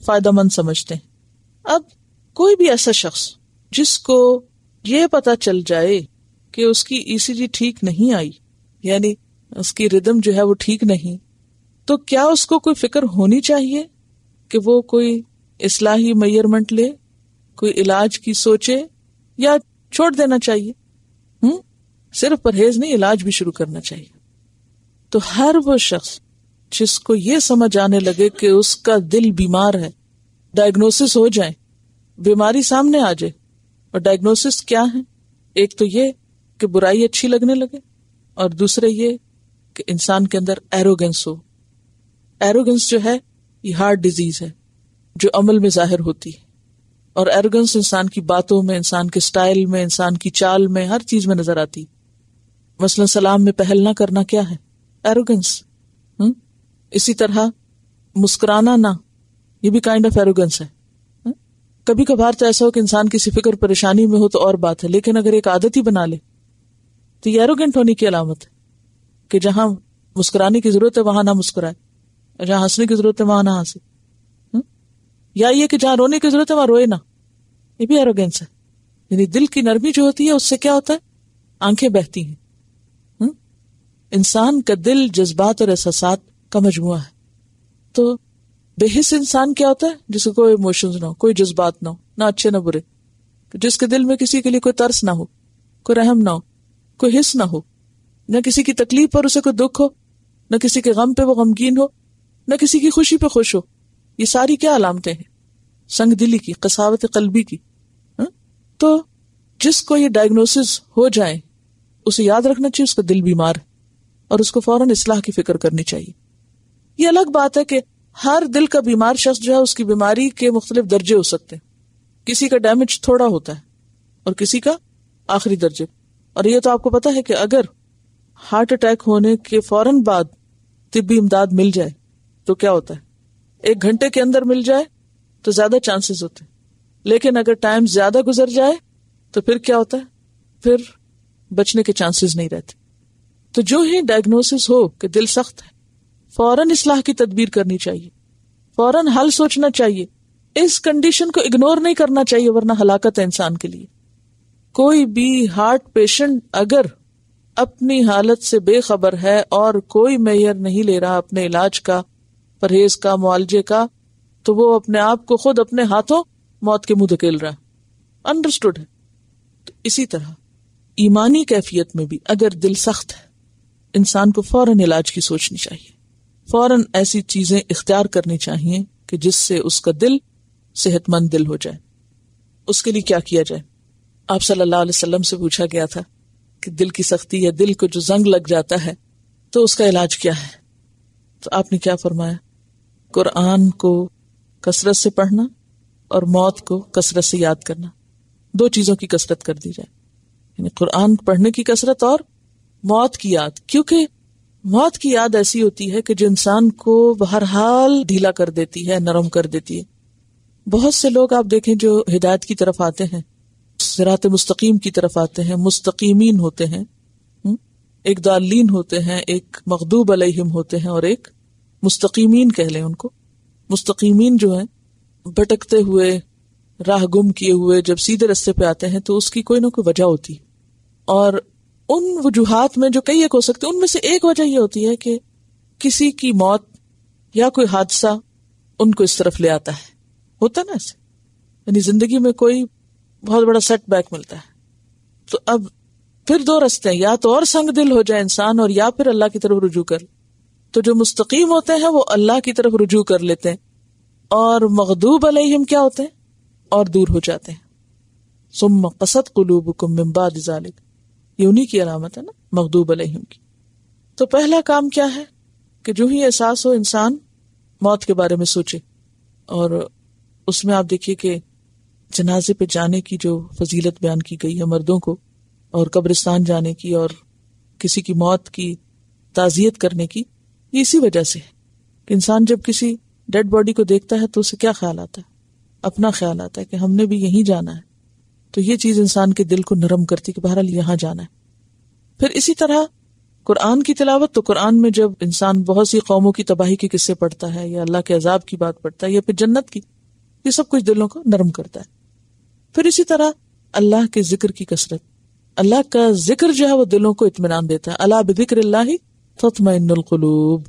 फायदा मंद समझते हैं अब कोई भी ऐसा शख्स जिसको ये पता चल जाए कि उसकी ईसीजी e ठीक नहीं आई यानी उसकी रिदम जो है वो ठीक नहीं तो क्या उसको कोई फिक्र होनी चाहिए कि वो कोई इसलाही मेयरमेंट ले कोई इलाज की सोचे या छोड़ देना चाहिए हम्म सिर्फ परहेज नहीं इलाज भी शुरू करना चाहिए तो हर वो शख्स जिसको ये समझ आने लगे कि उसका दिल बीमार है डायग्नोसिस हो जाए बीमारी सामने आ जाए और डायग्नोसिस क्या है एक तो ये कि बुराई अच्छी लगने लगे और दूसरे ये कि इंसान के अंदर एरोगेंस हो एरोगेंस जो है ये हार्ट डिजीज है जो अमल में जाहिर होती है और एरोगेंस इंसान की बातों में इंसान के स्टाइल में इंसान की चाल में हर चीज में नजर आती मसलन सलाम में पहल ना करना क्या है एरोगेंस हम्म इसी तरह मुस्कुराना ना ये भी काइंड ऑफ एरोगेंस है हाँ? कभी कभार तो ऐसा हो कि इंसान किसी फिक्र परेशानी में हो तो और बात है लेकिन अगर एक आदत ही बना ले तो ये एरोगेंट होने की अलामत है कि जहां मुस्कुराने की जरूरत है वहां ना मुस्कुराए जहां हंसने की जरूरत है वहां ना हंसे हाँ? या ये कि जहां रोने की जरूरत है वहां रोए ना ये भी एरोगेंस है यानी दिल की नरमी जो होती है उससे क्या होता है आंखें बहती हैं हाँ? इंसान का दिल जज्बात और एहसास का मजमुआ है तो बेहिस इंसान क्या होता है जिसको कोई इमोशंस ना हो कोई जज्बात ना हो ना अच्छे ना बुरे जिसके दिल में किसी के लिए कोई तर्स ना हो कोई रहम ना हो कोई हिस्स ना हो न किसी की तकलीफ पर उसे कोई दुख हो न किसी के गम पे वो गमगीन हो न किसी की खुशी पे खुश हो ये सारी क्या अलामतें हैं संग दिली की कसावत कलबी की हा? तो जिसको ये डायग्नोसिस हो जाए उसे याद रखना चाहिए उसका दिल बीमार है और उसको फौरन इसलाह की फिक्र करनी चाहिए ये अलग बात है कि हर दिल का बीमार शख्स जो है उसकी बीमारी के मुख्तलिफ दर्जे हो सकते हैं किसी का डैमेज थोड़ा होता है और किसी का आखिरी दर्जे और ये तो आपको पता है कि अगर हार्ट अटैक होने के फौरन बाद तिब्बी इमदाद मिल जाए तो क्या होता है एक घंटे के अंदर मिल जाए तो ज्यादा चांसेस होते हैं लेकिन अगर टाइम ज्यादा गुजर जाए तो फिर क्या होता है फिर बचने के चांसेस नहीं रहते तो जो ही डायग्नोसिस हो कि दिल सख्त है फौरन इसलाह की तदबीर करनी चाहिए फौरन हल सोचना चाहिए इस कंडीशन को इग्नोर नहीं करना चाहिए वरना हलाकत है इंसान के लिए कोई भी हार्ट पेशेंट अगर अपनी हालत से बेखबर है और कोई मैयर नहीं ले रहा अपने इलाज का परहेज का मुआवजे का तो वो अपने आप को खुद अपने हाथों मौत के मुंह धकेल रहा है अंडरस्टूड है तो इसी तरह ईमानी कैफियत में भी अगर दिल सख्त है इंसान को फौरन इलाज की सोचनी चाहिए फौरन ऐसी चीजें इख्तियार करनी चाहिए कि जिससे उसका दिल सेहतमंद दिल हो जाए उसके लिए क्या किया जाए आप सल्लल्लाहु अलैहि वसल्लम से पूछा गया था कि दिल की सख्ती या दिल को जो जंग लग जाता है तो उसका इलाज क्या है तो आपने क्या फरमाया कुरान को कसरत से पढ़ना और मौत को कसरत से याद करना दो चीजों की कसरत कर दी जाए यानी कुरान पढ़ने की कसरत और मौत की याद क्योंकि मौत की याद ऐसी होती है कि जो इंसान को बहरहाल ढीला कर देती है नरम कर देती है बहुत से लोग आप देखें जो हिदायत की तरफ आते हैं जरात मुस्तकीम की तरफ आते हैं मुस्तकीमीन होते हैं हम्म, एक दालीन होते हैं एक मखदूब अलहिम होते हैं और एक मुस्तकीमीन कह लें उनको मुस्तकीमीन जो है भटकते हुए राह गुम किए हुए जब सीधे रस्ते पे आते हैं तो उसकी कोई ना कोई वजह होती और उन वजूहत में जो कई एक हो सकते उनमें से एक वजह यह होती है कि किसी की मौत या कोई हादसा उनको इस तरफ ले आता है होता ना ऐसे यानी जिंदगी में कोई बहुत बड़ा सेटबैक मिलता है तो अब फिर दो रस्ते हैं या तो और संग दिल हो जाए इंसान और या फिर अल्लाह की तरफ रुजू कर तो जो मुस्तकीम होते हैं वो अल्लाह की तरफ रुजू कर लेते हैं और मखदूब अलहम क्या होते हैं और दूर हो जाते हैं सुम कसत कुलूब कुम्बादिक ये उन्हीं की अलामत है ना मकदूब अलहम की तो पहला काम क्या है कि जो ही एहसास हो इंसान मौत के बारे में सोचे और उसमें आप देखिए कि जनाजे पे जाने की जो फजीलत बयान की गई है मर्दों को और कब्रिस्तान जाने की और किसी की मौत की ताज़ियत करने की ये इसी वजह से है कि इंसान जब किसी डेड बॉडी को देखता है तो उसे क्या ख्याल आता है अपना ख्याल आता है कि हमने भी यहीं जाना है तो ये चीज इंसान के दिल को नरम करती कि बहरहाल यहां जाना है फिर इसी तरह कुरान की तिलावत तो कुरान में जब इंसान बहुत सी कौमों की तबाही के किस्से पढ़ता है या अल्लाह के अजाब की बात पढ़ता है या फिर जन्नत की ये सब कुछ दिलों को नरम करता है फिर इसी तरह अल्लाह के जिक्र की कसरत अल्लाह का जिक्र जो है वो दिलों को इतमान देता है अला बिक्र तत्मकलूब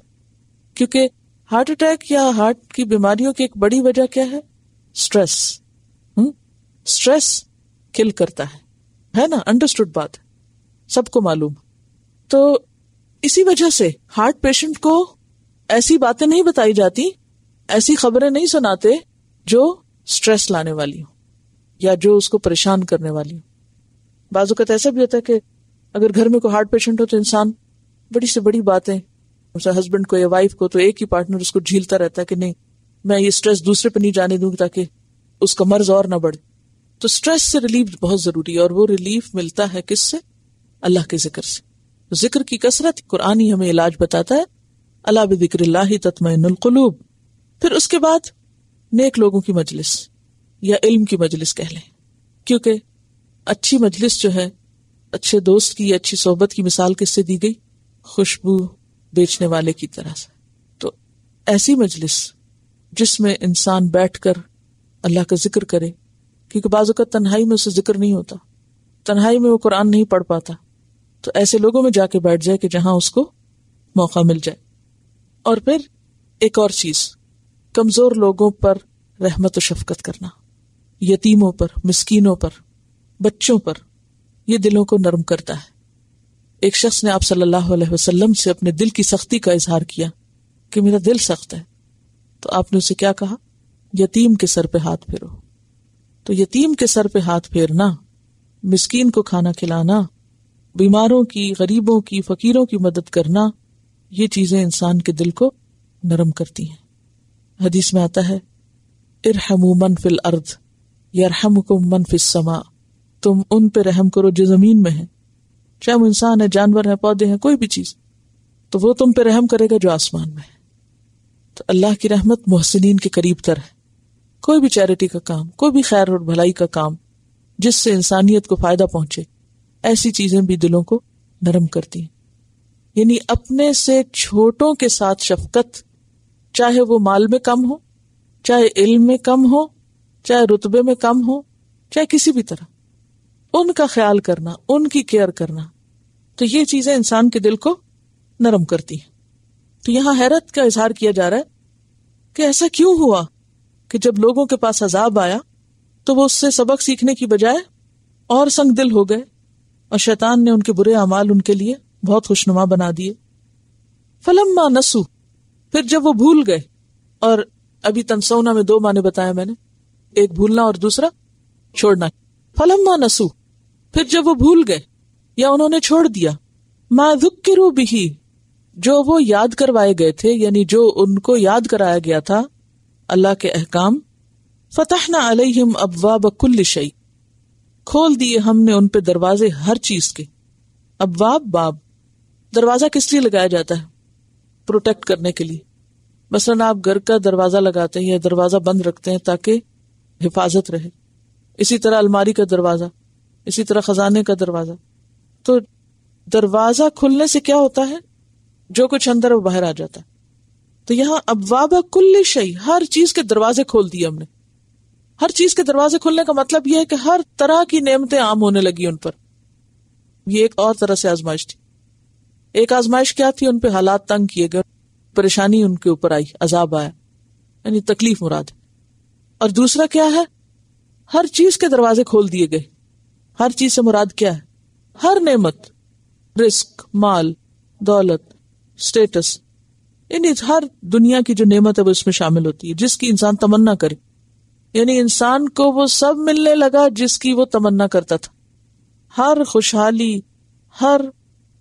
क्योंकि हार्ट अटैक या हार्ट की बीमारियों की एक बड़ी वजह क्या है स्ट्रेस हुँ? हम्म? स्ट्रेस किल करता है है ना अंडरस्टूड बात सबको मालूम तो इसी वजह से हार्ट पेशेंट को ऐसी बातें नहीं बताई जाती ऐसी खबरें नहीं सुनाते जो स्ट्रेस लाने वाली हो या जो उसको परेशान करने वाली हो बाजू का ऐसा भी होता है कि अगर घर में कोई हार्ट पेशेंट हो तो इंसान बड़ी से बड़ी बातें उसका हस्बैंड को या वाइफ को तो एक ही पार्टनर उसको झीलता रहता है कि नहीं मैं ये स्ट्रेस दूसरे पर नहीं जाने दूंगी ताकि उसका मर्ज और ना बढ़े तो स्ट्रेस से रिलीफ बहुत जरूरी है और वो रिलीफ मिलता है किससे अल्लाह के जिक्र से तो जिक्र की कसरत कुरान ही हमें इलाज बताता है अल्लाह बिक्र तत्मकलूब फिर उसके बाद नेक लोगों की मजलिस या इल्म की मजलिस कह लें क्योंकि अच्छी मजलिस जो है अच्छे दोस्त की अच्छी सोहबत की मिसाल किससे दी गई खुशबू बेचने वाले की तरह से तो ऐसी मजलिस जिसमें इंसान बैठकर अल्लाह का जिक्र करे क्योंकि बाजू का तन्हाई में उसे जिक्र नहीं होता तन्हाई में वो कुरान नहीं पढ़ पाता तो ऐसे लोगों में जाके बैठ जाए कि जहां उसको मौका मिल जाए और फिर एक और चीज कमजोर लोगों पर रहमत शफकत करना यतीमों पर मस्किनों पर बच्चों पर यह दिलों को नरम करता है एक शख्स ने आप सल्लल्लाहु अलैहि वसल्लम से अपने दिल की सख्ती का इजहार किया कि मेरा दिल सख्त है तो आपने उसे क्या कहा यतीम के सर पे हाथ फेरो तो यतीम के सर पे हाथ फेरना मिस्कीन को खाना खिलाना बीमारों की गरीबों की फकीरों की मदद करना ये चीजें इंसान के दिल को नरम करती हैं हदीस में आता है इरहमू मन फिल अर्द यरहम को मन फिस समा तुम उन पे रहम करो जो जमीन में है चाहे वो इंसान है जानवर है पौधे हैं कोई भी चीज तो वो तुम पे रहम करेगा जो आसमान में है तो अल्लाह की रहमत मोहसिन के करीब तर है कोई भी चैरिटी का काम कोई भी खैर और भलाई का काम जिससे इंसानियत को फायदा पहुंचे ऐसी चीजें भी दिलों को नरम करती हैं यानी अपने से छोटों के साथ शफकत चाहे वो माल में कम हो चाहे इल्म में कम हो चाहे रुतबे में कम हो चाहे किसी भी तरह उनका ख्याल करना उनकी केयर करना तो ये चीजें इंसान के दिल को नरम करती हैं तो यहां हैरत का इजहार किया जा रहा है कि ऐसा क्यों हुआ कि जब लोगों के पास अजाब आया तो वो उससे सबक सीखने की बजाय और संग दिल हो गए और शैतान ने उनके बुरे अमाल उनके लिए बहुत खुशनुमा बना दिए फलम्मा नसू फिर जब वो भूल गए और अभी तमसौना में दो माने बताया मैंने एक भूलना और दूसरा छोड़ना फलम्मा नसू फिर जब वो भूल गए या उन्होंने छोड़ दिया माँ भी जो वो याद करवाए गए थे यानी जो उनको याद कराया गया था अल्लाह के अहकाम फतहना अलैहिम अबवाब कुल्ल शई खोल दिए हमने उन पे दरवाजे हर चीज के अबवाब बाब दरवाजा किस लिए लगाया जाता है प्रोटेक्ट करने के लिए मसलन आप घर का दरवाजा लगाते हैं या दरवाजा बंद रखते हैं ताकि हिफाजत रहे इसी तरह अलमारी का दरवाजा इसी तरह खजाने का दरवाजा तो दरवाजा खुलने से क्या होता है जो कुछ अंदर वो बाहर आ जाता है तो यहाँ अबवाबा कुल्ले शई हर चीज के दरवाजे खोल दिए हमने हर चीज के दरवाजे खोलने का मतलब यह है कि हर तरह की नियमतें आम होने लगी उन पर यह एक और तरह से आजमाइश थी एक आजमाइश क्या थी उन पर हालात तंग किए गए परेशानी उनके ऊपर आई अजाब आया यानी तकलीफ मुराद और दूसरा क्या है हर चीज के दरवाजे खोल दिए गए हर चीज से मुराद क्या है हर नेमत रिस्क माल दौलत स्टेटस यानी हर दुनिया की जो नेमत है वो इसमें शामिल होती है जिसकी इंसान तमन्ना करे यानी इंसान को वो सब मिलने लगा जिसकी वो तमन्ना करता था हर खुशहाली हर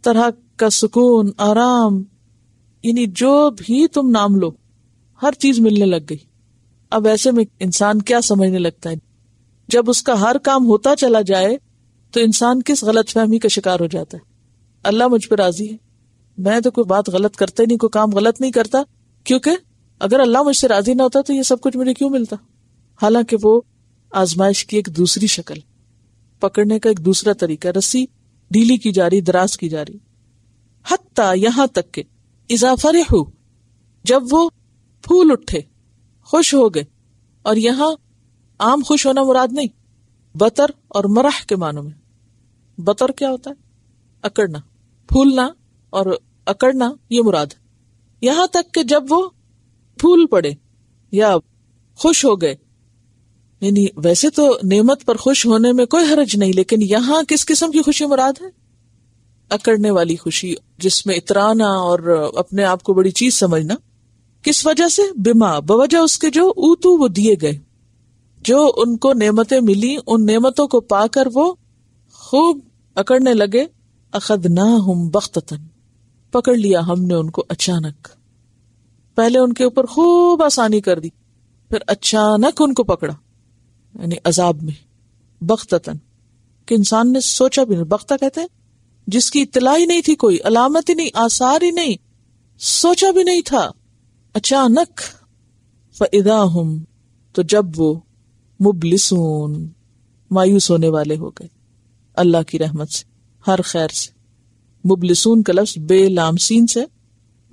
तरह का सुकून आराम यानी जो भी तुम नाम लो हर चीज मिलने लग गई अब ऐसे में इंसान क्या समझने लगता है जब उसका हर काम होता चला जाए तो इंसान किस गलत फहमी का शिकार हो जाता है अल्लाह मुझ पर राजी है मैं तो कोई बात गलत करते नहीं कोई काम गलत नहीं करता क्योंकि अगर अल्लाह मुझसे राजी ना होता तो ये सब कुछ मुझे क्यों मिलता हालांकि वो आजमाइश की एक दूसरी शक्ल पकड़ने का एक दूसरा तरीका रस्सी ढीली की जा रही दराज की जा रही हत्ता यहां तक के इजाफर हो जब वो फूल उठे खुश हो गए और यहां आम खुश होना मुराद नहीं बतर और मराह के मानों में बतर क्या होता है अकड़ना फूलना और अकड़ना ये मुराद यहां तक कि जब वो फूल पड़े या खुश हो गए यानी वैसे तो नेमत पर खुश होने में कोई हरज नहीं लेकिन यहां किस किस्म की खुशी मुराद है अकड़ने वाली खुशी जिसमें इतराना और अपने आप को बड़ी चीज समझना किस वजह से बिमा बवजह उसके जो ऊतू वो दिए गए जो उनको नेमतें मिली उन नेमतों को पाकर वो खूब अकड़ने लगे अखद ना हम बख्तन पकड़ लिया हमने उनको अचानक पहले उनके ऊपर खूब आसानी कर दी फिर अचानक उनको पकड़ा यानी अजाब में बख्तन कि इंसान ने सोचा भी नहीं बख्ता कहते हैं जिसकी इतला ही नहीं थी कोई अलामत ही नहीं आसार ही नहीं सोचा भी नहीं था अचानक फदा हम तो जब वो मुबलिसून मायूस होने वाले हो गए अल्लाह की रहमत से हर खैर से मुबलिसून का लफ्ज बे लामसिन से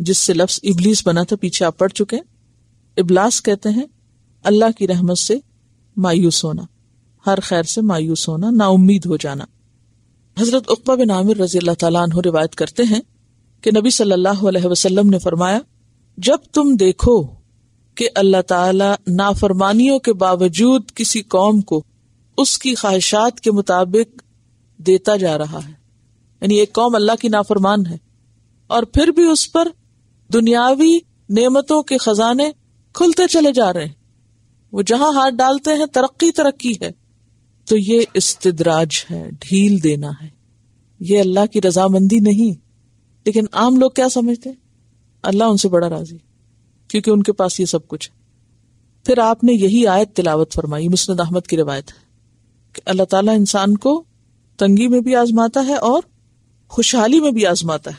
जिससे लफ्स इबलीस बना था पीछे आप पढ़ चुके हैं इबलास कहते हैं अल्लाह की रहमत से मायूस होना हर खैर से मायूस होना नाउमीद हो जाना हजरत उकबा बिन आमिर रजी अल्लाह तु रिवायत करते हैं कि नबी सल्लल्लाहु अलैहि वसल्लम ने फरमाया जब तुम देखो कि अल्लाह ताला नाफरमानियों के बावजूद किसी कौम को उसकी ख्वाहिशात के मुताबिक देता जा रहा है यानी एक कौम अल्लाह की नाफरमान है और फिर भी उस पर दुनियावी नेमतों के खजाने खुलते चले जा रहे हैं वो जहां हाथ डालते हैं तरक्की तरक्की है तो ये इस्तदराज है ढील देना है ये अल्लाह की रजामंदी नहीं लेकिन आम लोग क्या समझते हैं अल्लाह उनसे बड़ा राजी क्योंकि उनके पास ये सब कुछ है फिर आपने यही आयत तिलावत फरमाई मुस्द अहमद की रिवायत है कि अल्लाह ताला इंसान को तंगी में भी आजमाता है और खुशहाली में भी आजमाता है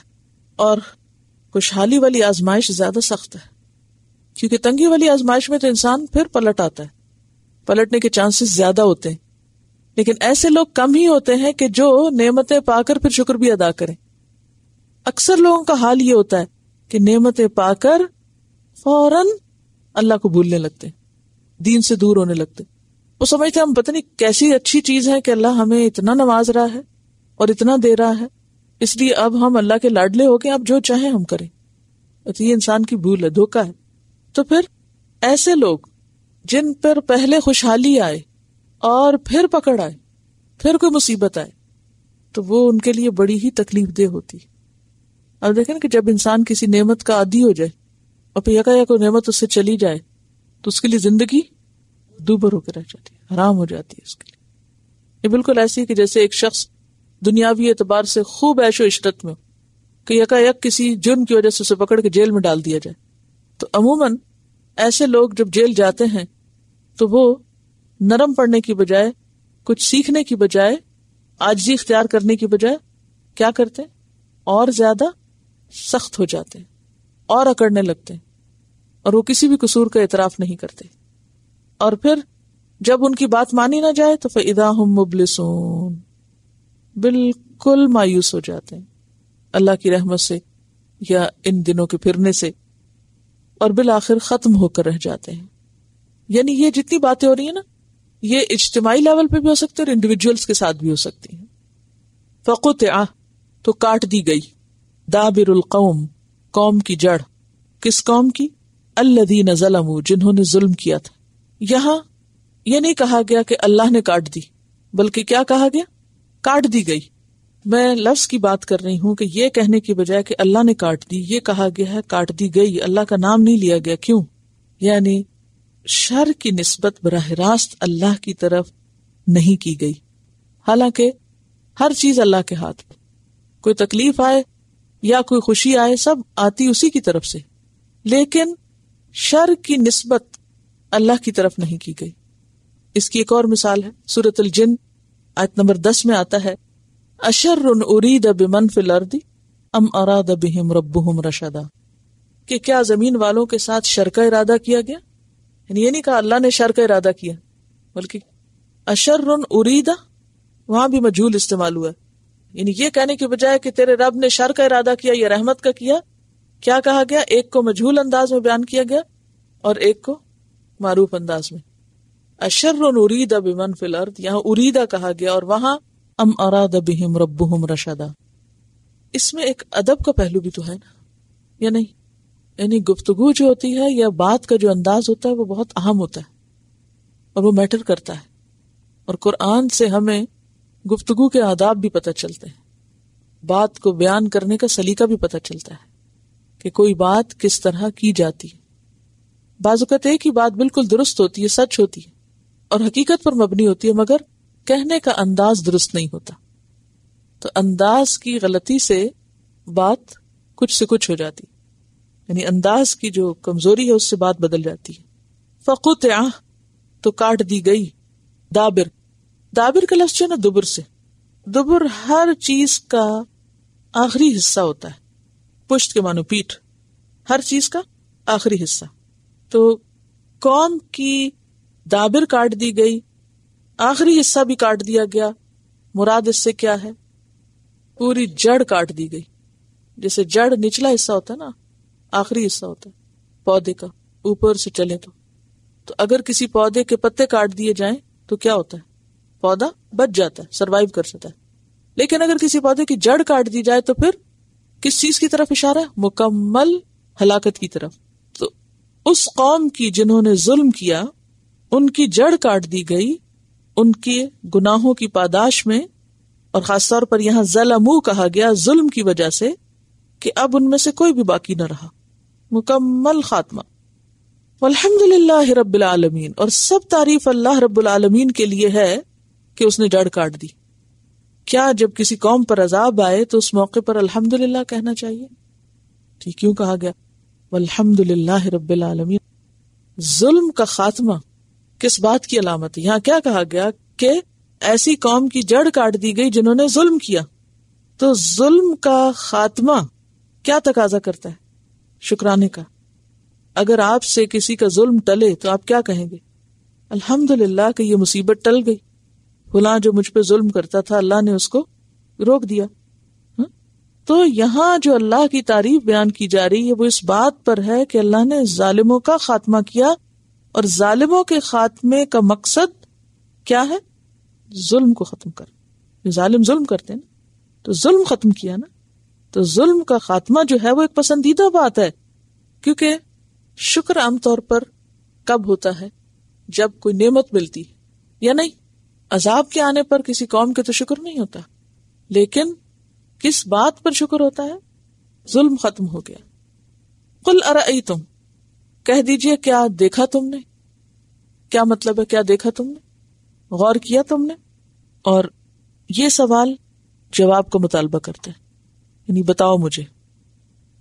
और खुशहाली वाली आजमाइश ज्यादा सख्त है क्योंकि तंगी वाली आजमाइश में तो इंसान फिर पलट आता है पलटने के चांसेस ज्यादा होते हैं लेकिन ऐसे लोग कम ही होते हैं कि जो नेमतें पाकर फिर शुक्र भी अदा करें अक्सर लोगों का हाल ये होता है कि नेमतें पाकर फौरन अल्लाह को भूलने लगते दीन से दूर होने लगते वो समझते हम पता नहीं कैसी अच्छी चीज है कि अल्लाह हमें इतना नवाज रहा है और इतना दे रहा है इसलिए अब हम अल्लाह के लाडले हो गए अब जो चाहे हम करें तो ये इंसान की भूल है धोखा है तो फिर ऐसे लोग जिन पर पहले खुशहाली आए और फिर पकड़ आए फिर कोई मुसीबत आए तो वो उनके लिए बड़ी ही तकलीफ देह होती अब देखें कि जब इंसान किसी नेमत का आदि हो जाए और फिर या कोई नेमत उससे चली जाए तो उसके लिए जिंदगी दूबर होकर रह जाती है हराम हो जाती है उसके लिए ये बिल्कुल ऐसी है कि जैसे एक शख्स दुनियावी एतबार से खूब ऐशो इशरत में कि यकायक किसी जुर्म की वजह से उसे पकड़ के जेल में डाल दिया जाए तो अमूमन ऐसे लोग जब जेल जाते हैं तो वो नरम पड़ने की बजाय कुछ सीखने की बजाय आजी इख्तियार करने की बजाय क्या करते हैं और ज्यादा सख्त हो जाते हैं और अकड़ने लगते हैं और वो किसी भी कसूर का एतराफ नहीं करते और फिर जब उनकी बात मानी ना जाए तो इदा हम मुबलिसून बिल्कुल मायूस हो जाते हैं अल्लाह की रहमत से या इन दिनों के फिरने से और बिल आखिर खत्म होकर रह जाते हैं यानी ये जितनी बातें हो रही है ना ये इज्तमाही लेवल पे भी हो सकती है और इंडिविजुअल्स के साथ भी हो सकती है फ़कुत आह तो काट दी गई दाबिर कौम कौम की जड़ किस कौम की अल्लदीन जलमू जिन्होंने जुल्म किया था यहां यह नहीं कहा गया कि अल्लाह ने काट दी बल्कि क्या कहा गया काट दी गई मैं लफ्ज की बात कर रही हूं कि यह कहने की बजाय कि अल्लाह ने काट दी ये कहा गया है काट दी गई अल्लाह का नाम नहीं लिया गया क्यों यानी शर की नस्बत बरह रास्त अल्लाह की तरफ नहीं की गई हालांकि हर चीज अल्लाह के हाथ में कोई तकलीफ आए या कोई खुशी आए सब आती उसी की तरफ से लेकिन शर की नस्बत अल्लाह की तरफ नहीं की गई इसकी एक और मिसाल है सूरत जिन आयत नंबर दस में आता है अशर उरीद बिमन फिल अम अराद बिहिम रबुहम रशदा कि क्या जमीन वालों के साथ शर का इरादा किया गया ये नहीं कहा अल्लाह ने शर का इरादा किया बल्कि अशर उरीदा वहां भी मजहूल इस्तेमाल हुआ यानी ये कहने के बजाय कि तेरे रब ने शर का इरादा किया या रहमत का किया क्या कहा गया एक को मजहूल अंदाज में बयान किया गया और एक को मारूफ अंदाज में अशर उरीदा बिमन फिल अर्द यहाँ उरीदा कहा गया और वहां अम अराद बिहिम हम रशदा इसमें एक अदब का पहलू भी तो है ना या नहीं यानी गुफ्तगु जो होती है या बात का जो अंदाज होता है वो बहुत अहम होता है और वो मैटर करता है और कुरान से हमें गुफ्तगु के आदाब भी पता चलते हैं बात को बयान करने का सलीका भी पता चलता है कि कोई बात किस तरह की जाती है बाजुकत एक ही बात बिल्कुल दुरुस्त होती है सच होती है और हकीकत पर मबनी होती है मगर कहने का अंदाज दुरुस्त नहीं होता तो अंदाज की गलती से बात कुछ से कुछ हो जाती यानी अंदाज की जो कमजोरी है उससे बात बदल जाती है फकुत तो काट दी गई दाबिर दाबिर का लफ्ज है ना दुबर से दुबर हर चीज का आखिरी हिस्सा होता है पुष्ट के मानो पीठ हर चीज का आखिरी हिस्सा तो कौम की दाबिर काट दी गई आखिरी हिस्सा भी काट दिया गया मुराद इससे क्या है पूरी जड़ काट दी गई जैसे जड़ निचला हिस्सा होता है ना आखिरी हिस्सा होता है पौधे का ऊपर से चले तो तो अगर किसी पौधे के पत्ते काट दिए जाएं तो क्या होता है पौधा बच जाता है सरवाइव कर सकता है लेकिन अगर किसी पौधे की जड़ काट दी जाए तो फिर किस चीज की तरफ इशारा है मुकम्मल हलाकत की तरफ तो उस कौम की जिन्होंने जुल्म किया उनकी जड़ काट दी गई उनके गुनाहों की पादाश में और खासतौर पर यहां जलमू कहा गया जुल्म की वजह से कि अब उनमें से कोई भी बाकी न रहा मुकम्मल खात्मा अल्हम्दुलिल्लाह रब्बिल और सब तारीफ अल्लाह रबालमीन के लिए है कि उसने जड़ काट दी क्या जब किसी कौम पर अजाब आए तो उस मौके पर अल्हम्दुलिल्लाह कहना चाहिए ठीक क्यों कहा गया अलहमदुल्ला रब्बिल जुल्म का खात्मा किस बात की अलामत यहाँ क्या कहा गया कि ऐसी कौम की जड़ काट दी गई जिन्होंने जुल्म किया तो जुल्म का खात्मा क्या तकाजा करता है शुक्राने का अगर आपसे किसी का जुल्म टले तो आप क्या कहेंगे अल्हम्दुलिल्लाह कि ये मुसीबत टल गई फुला जो मुझ पर जुल्म करता था अल्लाह ने उसको रोक दिया हा? तो यहां जो अल्लाह की तारीफ बयान की जा रही है वो इस बात पर है कि अल्लाह ने जालिमों का खात्मा किया और जालिमों के खात्मे का मकसद क्या है जुल्म को खत्म कर जालिम जुल्म करते हैं ना तो जुल्म खत्म किया ना तो जुल्म का खात्मा जो है वो एक पसंदीदा बात है क्योंकि शुक्र आमतौर पर कब होता है जब कोई नेमत मिलती है या नहीं अजाब के आने पर किसी कौम के तो शुक्र नहीं होता लेकिन किस बात पर शुक्र होता है जुल्म खत्म हो गया कुल अर तुम कह दीजिए क्या देखा तुमने क्या मतलब है क्या देखा तुमने गौर किया तुमने और ये सवाल जवाब का मुतालबा करता है यानी बताओ मुझे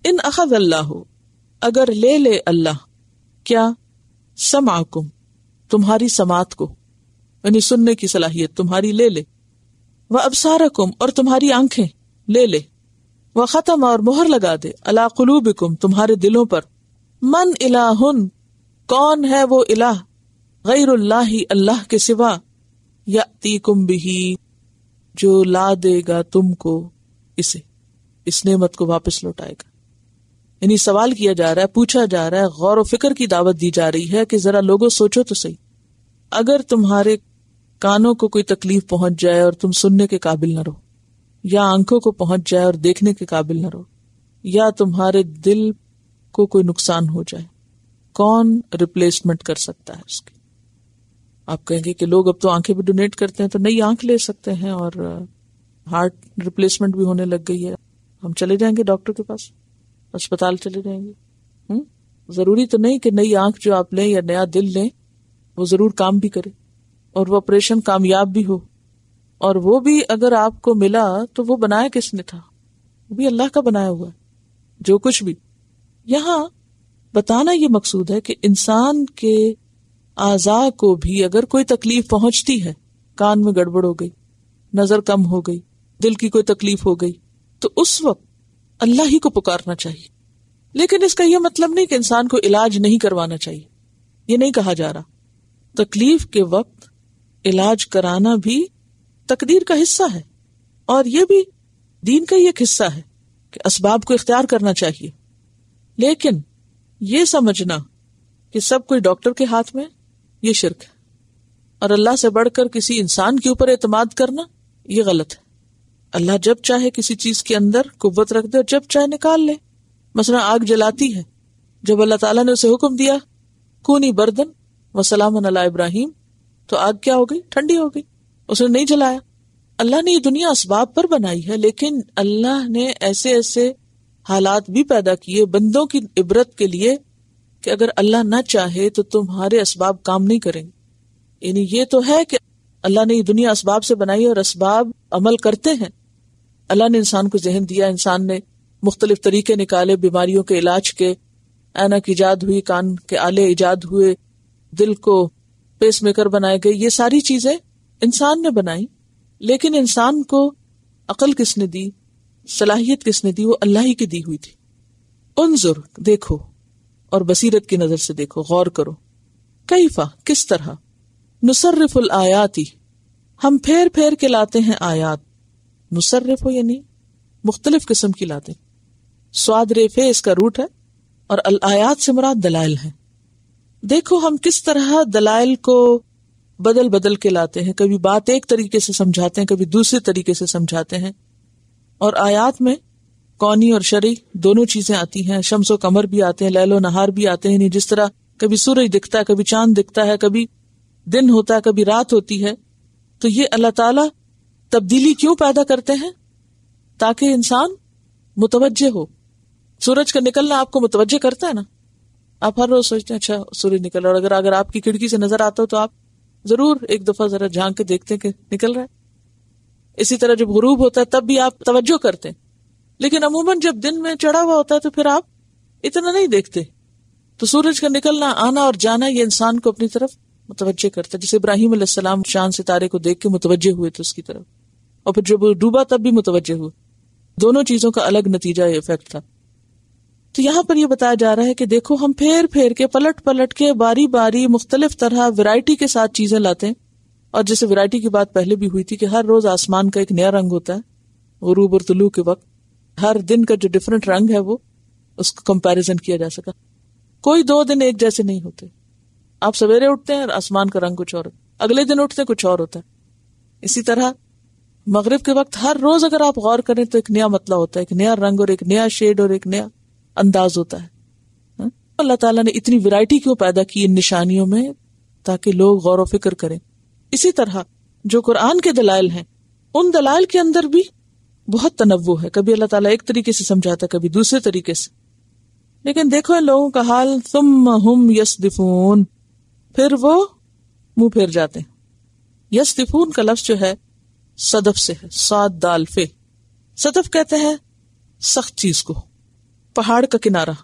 इन अखद अल्लाह अगर ले ले अल्लाह क्या समाकुम तुम्हारी समात को यानी सुनने की सलाहियत तुम्हारी ले ले वह अबसारकुम और तुम्हारी आंखें ले ले वह खत्म और मोहर लगा दे कुलूबिकुम तुम्हारे दिलों पर मन इलाहुन कौन है वो इलाह गैरुल्लाह अल्लाह के सिवा याती कुम बिही जो ला देगा तुमको इसे इस नेमत को वापस लौटाएगा यानी सवाल किया जा रहा है पूछा जा रहा है गौर व फिक्र की दावत दी जा रही है कि जरा लोगों सोचो तो सही अगर तुम्हारे कानों को कोई तकलीफ पहुंच जाए और तुम सुनने के काबिल न रहो या आंखों को पहुंच जाए और देखने के काबिल न रहो या तुम्हारे दिल को कोई नुकसान हो जाए कौन रिप्लेसमेंट कर सकता है उसकी आप कहेंगे कि लोग अब तो आंखें भी डोनेट करते हैं तो नई आंख ले सकते हैं और हार्ट uh, रिप्लेसमेंट भी होने लग गई है हम चले जाएंगे डॉक्टर के पास अस्पताल चले जाएंगे हुँ? हम्म? जरूरी तो नहीं कि नई आंख जो आप लें या नया दिल लें वो जरूर काम भी करे और वो ऑपरेशन कामयाब भी हो और वो भी अगर आपको मिला तो वो बनाया किसने था वो भी अल्लाह का बनाया हुआ है जो कुछ भी यहाँ बताना यह मकसूद है कि इंसान के आजा को भी अगर कोई तकलीफ पहुंचती है कान में गड़बड़ हो गई नजर कम हो गई दिल की कोई तकलीफ हो गई तो उस वक्त अल्लाह ही को पुकारना चाहिए लेकिन इसका यह मतलब नहीं कि इंसान को इलाज नहीं करवाना चाहिए यह नहीं कहा जा रहा तकलीफ के वक्त इलाज कराना भी तकदीर का हिस्सा है और यह भी दीन का ही एक हिस्सा है कि इसबाब को इख्तियार करना चाहिए लेकिन ये समझना कि सब कोई डॉक्टर के हाथ में ये शिरक है और अल्लाह से बढ़कर किसी इंसान के ऊपर एतमाद करना ये गलत है अल्लाह जब चाहे किसी चीज के अंदर कुत रख दे और जब चाहे निकाल ले मसला आग जलाती है जब अल्लाह ताला ने उसे हुक्म दिया कूनी बर्दन व अला इब्राहिम तो आग क्या हो गई ठंडी हो गई उसने नहीं जलाया अल्लाह ने ये दुनिया इसबाब पर बनाई है लेकिन अल्लाह ने ऐसे ऐसे हालात भी पैदा किए बंदों की इबरत के लिए कि अगर अल्लाह ना चाहे तो तुम्हारे इसबाब काम नहीं करेंगे यानी ये तो है कि अल्लाह ने ये दुनिया इसबाब से बनाई और असबाब अमल करते हैं अल्लाह ने इंसान को जहन दिया इंसान ने मुख्तलिफ तरीके निकाले बीमारियों के इलाज के ऐनक ईजाद हुई कान के आले ईजाद हुए दिल को पेस मेकर बनाए गए ये सारी चीजें इंसान ने बनाई लेकिन इंसान को अकल किसने दी सलाहियत किसने दी वो अल्लाह ही की दी हुई थी उनजुर देखो और बसीरत की नजर से देखो गौर करो कई फा किस तरह नुसरफुल आयाती हम फेर फेर के लाते हैं आयात मुसरफ हो या नहीं मुख्तलिफ किस्म की लाते स्वाद रेफे इसका रूट है और अल आयात से मुराद दलाइल है देखो हम किस तरह दलाइल को बदल बदल के लाते हैं कभी बात एक तरीके से समझाते हैं कभी दूसरे तरीके से समझाते हैं और आयात में कौनी और शरी दोनों चीजें आती हैं शम्स व कमर भी आते हैं लैलो नहार भी आते हैं जिस तरह कभी सूरज दिखता है कभी चांद दिखता है कभी दिन होता है कभी रात होती है तो ये अल्लाह ताला तब्दीली क्यों पैदा करते हैं ताकि इंसान मुतवजह हो सूरज का निकलना आपको मुतवजह करता है ना आप हर रोज सोचते हैं अच्छा सूरज निकल रहा है अगर अगर आपकी खिड़की से नजर आता हो तो आप जरूर एक दफा जरा झांक के देखते हैं कि निकल रहा है इसी तरह जब गुरूब होता है तब भी आप तवज्जो करते हैं लेकिन अमूमन जब दिन में चढ़ा हुआ होता है तो फिर आप इतना नहीं देखते तो सूरज का निकलना आना और जाना ये इंसान को अपनी तरफ मुतवजह करता है जैसे इब्राहिम सलाम शान सितारे को देख के मुतवजे हुए थे उसकी तरफ और फिर जब डूबा तब भी मुतवजह हुए दोनों चीजों का अलग नतीजा इफेक्ट था तो यहां पर यह बताया जा रहा है कि देखो हम फेर फेर के पलट पलट के बारी बारी मुख्तलिफ तरह वैरायटी के साथ चीजें लाते हैं और जैसे वैरायटी की बात पहले भी हुई थी कि हर रोज आसमान का एक नया रंग होता है गरूब और तुलू के वक्त हर दिन का जो डिफरेंट रंग है वो उसको कंपेरिजन किया जा सका कोई दो दिन एक जैसे नहीं होते आप सवेरे उठते हैं आसमान का रंग कुछ और अगले दिन उठते कुछ और होता है इसी तरह मग़रब के वक्त हर रोज अगर आप गौर करें तो एक नया मतला होता है एक नया रंग और एक नया शेड और एक नया अंदाज होता है हाँ? अल्लाह ताला ने इतनी वैरायटी क्यों पैदा की इन निशानियों में ताकि लोग गौर व फिक्र करें इसी तरह जो कुरान के दलाल हैं उन दलाल के अंदर भी बहुत तनवो है कभी अल्लाह ताला एक तरीके से समझाता कभी दूसरे तरीके से लेकिन देखो इन लोगों का हाल तुम हम यसदिफून फिर वो मुंह फेर जाते हैं यस दिफून का लफ्ज जो है सदफ से है सात दाल फे सदफ कहते हैं सख्त चीज को पहाड़ का किनारा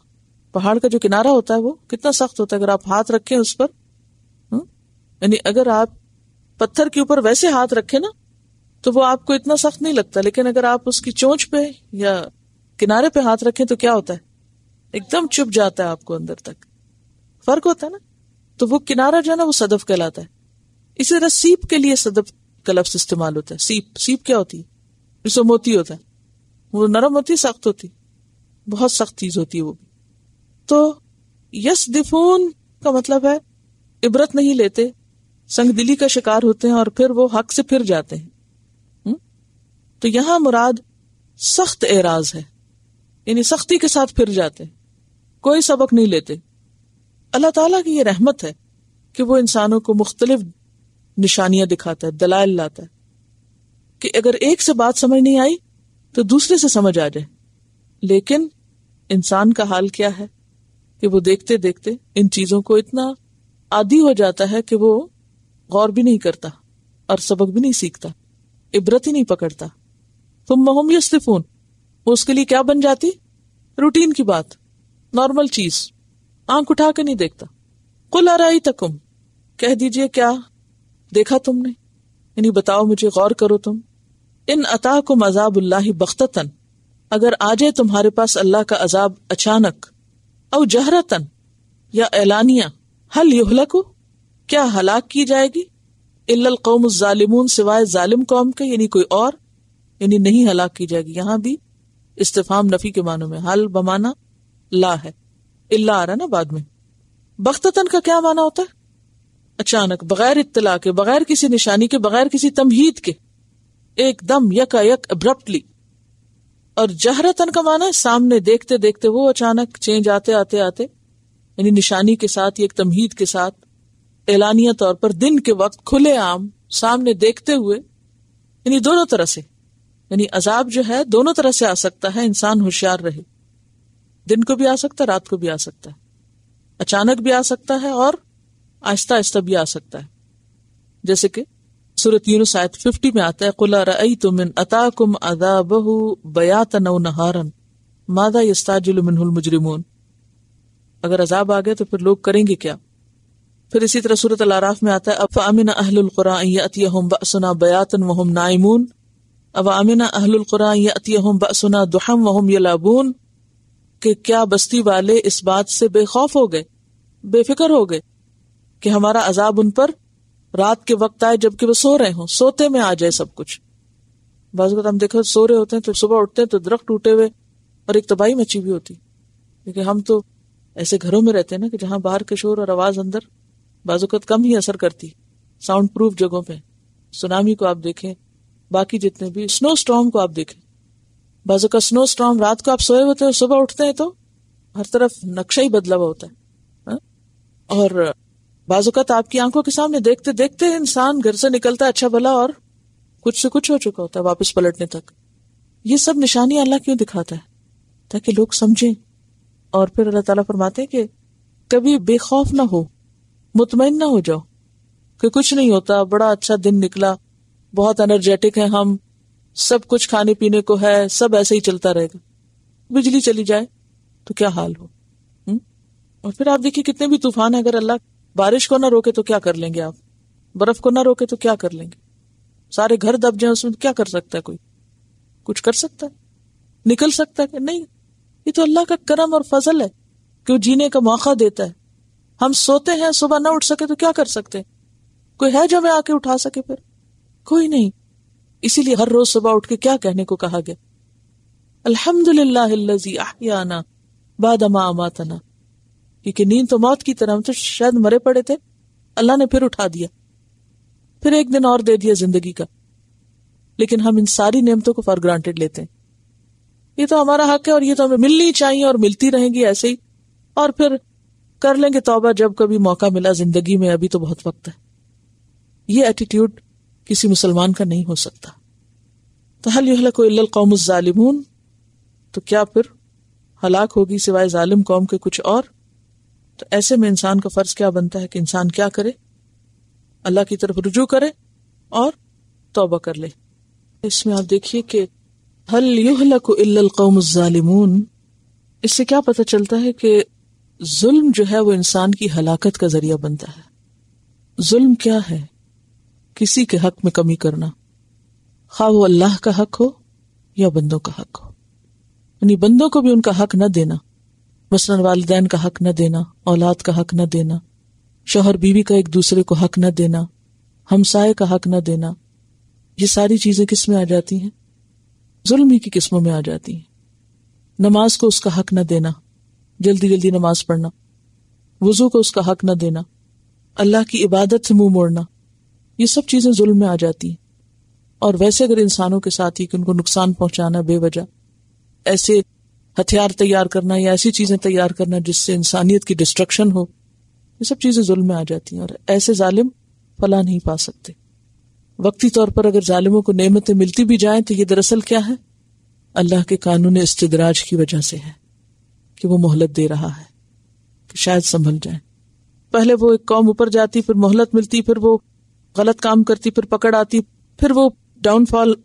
पहाड़ का जो किनारा होता है वो कितना सख्त होता है अगर आप हाथ रखें उस पर हम्म, यानी अगर आप पत्थर के ऊपर वैसे हाथ रखे ना तो वो आपको इतना सख्त नहीं लगता लेकिन अगर आप उसकी चोंच पे या किनारे पे हाथ रखें तो क्या होता है एकदम चुप जाता है आपको अंदर तक फर्क होता है ना तो वो किनारा जो है ना वो सदफ कहलाता है इसी तरह सीप के लिए सदफ का लफ्स इस्तेमाल होता है सीप सीप क्या होती है जिसमें मोती होता है वो नरम होती है सख्त होती बहुत सख्त चीज होती है वो भी तो यस दिफून का मतलब है इबरत नहीं लेते संग दिली का शिकार होते हैं और फिर वो हक से फिर जाते हैं हम्म? तो यहां मुराद सख्त एराज है यानी सख्ती के साथ फिर जाते हैं कोई सबक नहीं लेते अल्लाह ताला की ये रहमत है कि वो इंसानों को मुख्तलिफ निशानियां दिखाता है दलाल लाता है कि अगर एक से बात समझ नहीं आई तो दूसरे से समझ आ जाए लेकिन इंसान का हाल क्या है कि वो देखते देखते इन चीजों को इतना आदि हो जाता है कि वो गौर भी नहीं करता और सबक भी नहीं सीखता इबरत ही नहीं पकड़ता तुम महोम यस्तिफून वो उसके लिए क्या बन जाती रूटीन की बात नॉर्मल चीज आंख उठा के नहीं देखता कुल आ आराई तकुम कह दीजिए क्या देखा तुमने इन्हीं बताओ मुझे गौर करो तुम इन अता को मजाबुल्लाह बख्तन अगर आ जाए तुम्हारे पास अल्लाह का अजाब अचानक औ जहरा तन या एलानिया हल युहलकू क्या हलाक की जाएगी इल्ल कौम सिवाय जालिम कौम के यानी कोई और यानी नहीं हलाक की जाएगी यहां भी इस्तेफाम नफी के मानों में हल बमाना ला है इल्ला आ रहा ना बाद में बख्तन का क्या माना होता है अचानक बगैर इतला के बगैर किसी निशानी के बगैर किसी तमहीद के एकदम यकायक अब्रप्टली और जहरतन का माना है सामने देखते देखते वो अचानक चेंज आते आते आते यानी निशानी के साथ एक तमहीद के साथ ऐलानिया तौर पर दिन के वक्त खुलेआम सामने देखते हुए यानी दोनों तरह से यानी अजाब जो है दोनों तरह से आ सकता है इंसान होशियार रहे दिन को भी आ सकता है रात को भी आ सकता है अचानक भी आ सकता है और आहिस्ता आहिस्ता भी आ सकता है जैसे कि सूरत यूनुस आयत में आता है कुला रई तुम अदा बहु बया नौ नहारन मादा यस्ताजुल मिनहुल मुजरिमून अगर अजाब आ गया तो फिर लोग करेंगे क्या फिर इसी तरह सूरत अलाराफ में आता है अब अमिन अहलुल्कुरातियम बसना बयातन वहम नायमून अब अमिन अहलुल्कुरातियम बसना दुहम वहम यलाबून के क्या बस्ती वाले इस बात से बेखौफ हो गए बेफिक्र हो गए कि हमारा अजाब उन पर रात के वक्त आए जबकि वह सो रहे हों सोते में आ जाए सब कुछ बाज हम देखो सो रहे होते हैं तो सुबह उठते हैं तो दरख्त टूटे हुए और एक तबाही मची हुई होती क्योंकि हम तो ऐसे घरों में रहते हैं ना कि जहां बाहर के शोर और आवाज अंदर बाजुकत कम ही असर करती साउंड प्रूफ जगहों पर सुनामी को आप देखें बाकी जितने भी स्नो स्टॉम को आप देखें बाजू का स्नो स्टॉम रात को आप सोए होते हैं सुबह उठते हैं तो हर तरफ नक्शा ही बदलाव होता है हा? और बाजुकत आपकी आंखों के सामने देखते देखते इंसान घर से निकलता है अच्छा भला और कुछ से कुछ हो चुका होता है वापस पलटने तक ये सब निशानी अल्लाह क्यों दिखाता है ताकि लोग समझें और फिर अल्लाह तला फरमाते कि कभी बेखौफ ना हो मुतमिन ना हो जाओ कि कुछ नहीं होता बड़ा अच्छा दिन निकला बहुत एनर्जेटिक है हम सब कुछ खाने पीने को है सब ऐसे ही चलता रहेगा बिजली चली जाए तो क्या हाल हो हुँ? हम्म? और फिर आप देखिए कितने भी तूफान है अगर अल्लाह बारिश को ना रोके तो क्या कर लेंगे आप बर्फ को ना रोके तो क्या कर लेंगे सारे घर दब जाए उसमें क्या कर सकता है कोई कुछ कर सकता है निकल सकता है नहीं ये तो अल्लाह का करम और फजल है कि वो जीने का मौका देता है हम सोते हैं सुबह ना उठ सके तो क्या कर सकते कोई है जो हमें आके उठा सके फिर कोई नहीं इसीलिए हर रोज सुबह उठ के क्या कहने को कहा गया अल्हम्दुलिल्लाह बाद अमातना क्योंकि नींद तो मौत की तरह हम तो शायद मरे पड़े थे अल्लाह ने फिर उठा दिया फिर एक दिन और दे दिया जिंदगी का लेकिन हम इन सारी नियमतों को फॉर ग्रांटेड लेते हैं ये तो हमारा हक है और ये तो हमें मिलनी चाहिए और मिलती रहेंगी ऐसे ही और फिर कर लेंगे तोबा जब कभी मौका मिला जिंदगी में अभी तो बहुत वक्त है ये एटीट्यूड किसी मुसलमान का नहीं हो सकता तो हल युहल को कौम तो क्या फिर हलाक होगी सिवाय जालिम कौम के कुछ और तो ऐसे में इंसान का फर्ज क्या बनता है कि इंसान क्या करे अल्लाह की तरफ रुजू करे और तोबा कर ले इसमें आप देखिए कि हल युहल को कौम इससे क्या पता चलता है कि जुल्म जो है वो इंसान की हलाकत का जरिया बनता है जुल्म क्या है किसी के हक में कमी करना खा वो अल्लाह का हक हो या बंदों का हक हो यानी बंदों को भी उनका हक न देना मसलन वालदेन का हक न देना औलाद का हक न देना शोहर बीवी का एक दूसरे को हक न देना हमसाय का हक न देना ये सारी चीजें किस में आ जाती हैं जुल्म ही की किस्मों में आ जाती हैं नमाज को उसका हक न देना जल्दी जल्दी नमाज पढ़ना वजू को उसका हक न देना अल्लाह की इबादत से मुंह मोड़ना ये सब चीज़ें जुल्म में आ जाती हैं और वैसे अगर इंसानों के साथ ही कि उनको नुकसान पहुंचाना बेवजह ऐसे हथियार तैयार करना या ऐसी चीज़ें तैयार करना जिससे इंसानियत की डिस्ट्रक्शन हो ये सब चीज़ें जुल्म में आ जाती हैं और ऐसे जालिम फला नहीं पा सकते वक्ती तौर पर अगर जालिमों को नियमतें मिलती भी जाएं तो ये दरअसल क्या है अल्लाह के कानून इस्तदराज की वजह से है कि वो मोहलत दे रहा है कि शायद संभल जाए पहले वो एक कौम ऊपर जाती फिर मोहलत मिलती फिर वो गलत काम करती फिर पकड़ आती फिर वो डाउनफॉल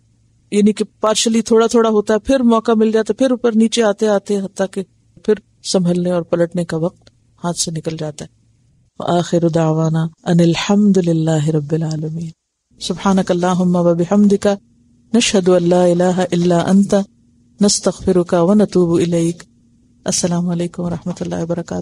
यानी कि पार्शली थोड़ा थोड़ा होता है फिर मौका मिल जाता फिर ऊपर नीचे आते आते हत्या के फिर संभलने और पलटने का वक्त हाथ से निकल जाता है आखिर दावाना अनिलहमदुल्ला रबीआलमीन सुबहानक वबिहमदिका नशहद अल्ला इलाहा इल्ला अंता नस्तगफिरुका व नतूबु इलैक असलम वरहमल वर्का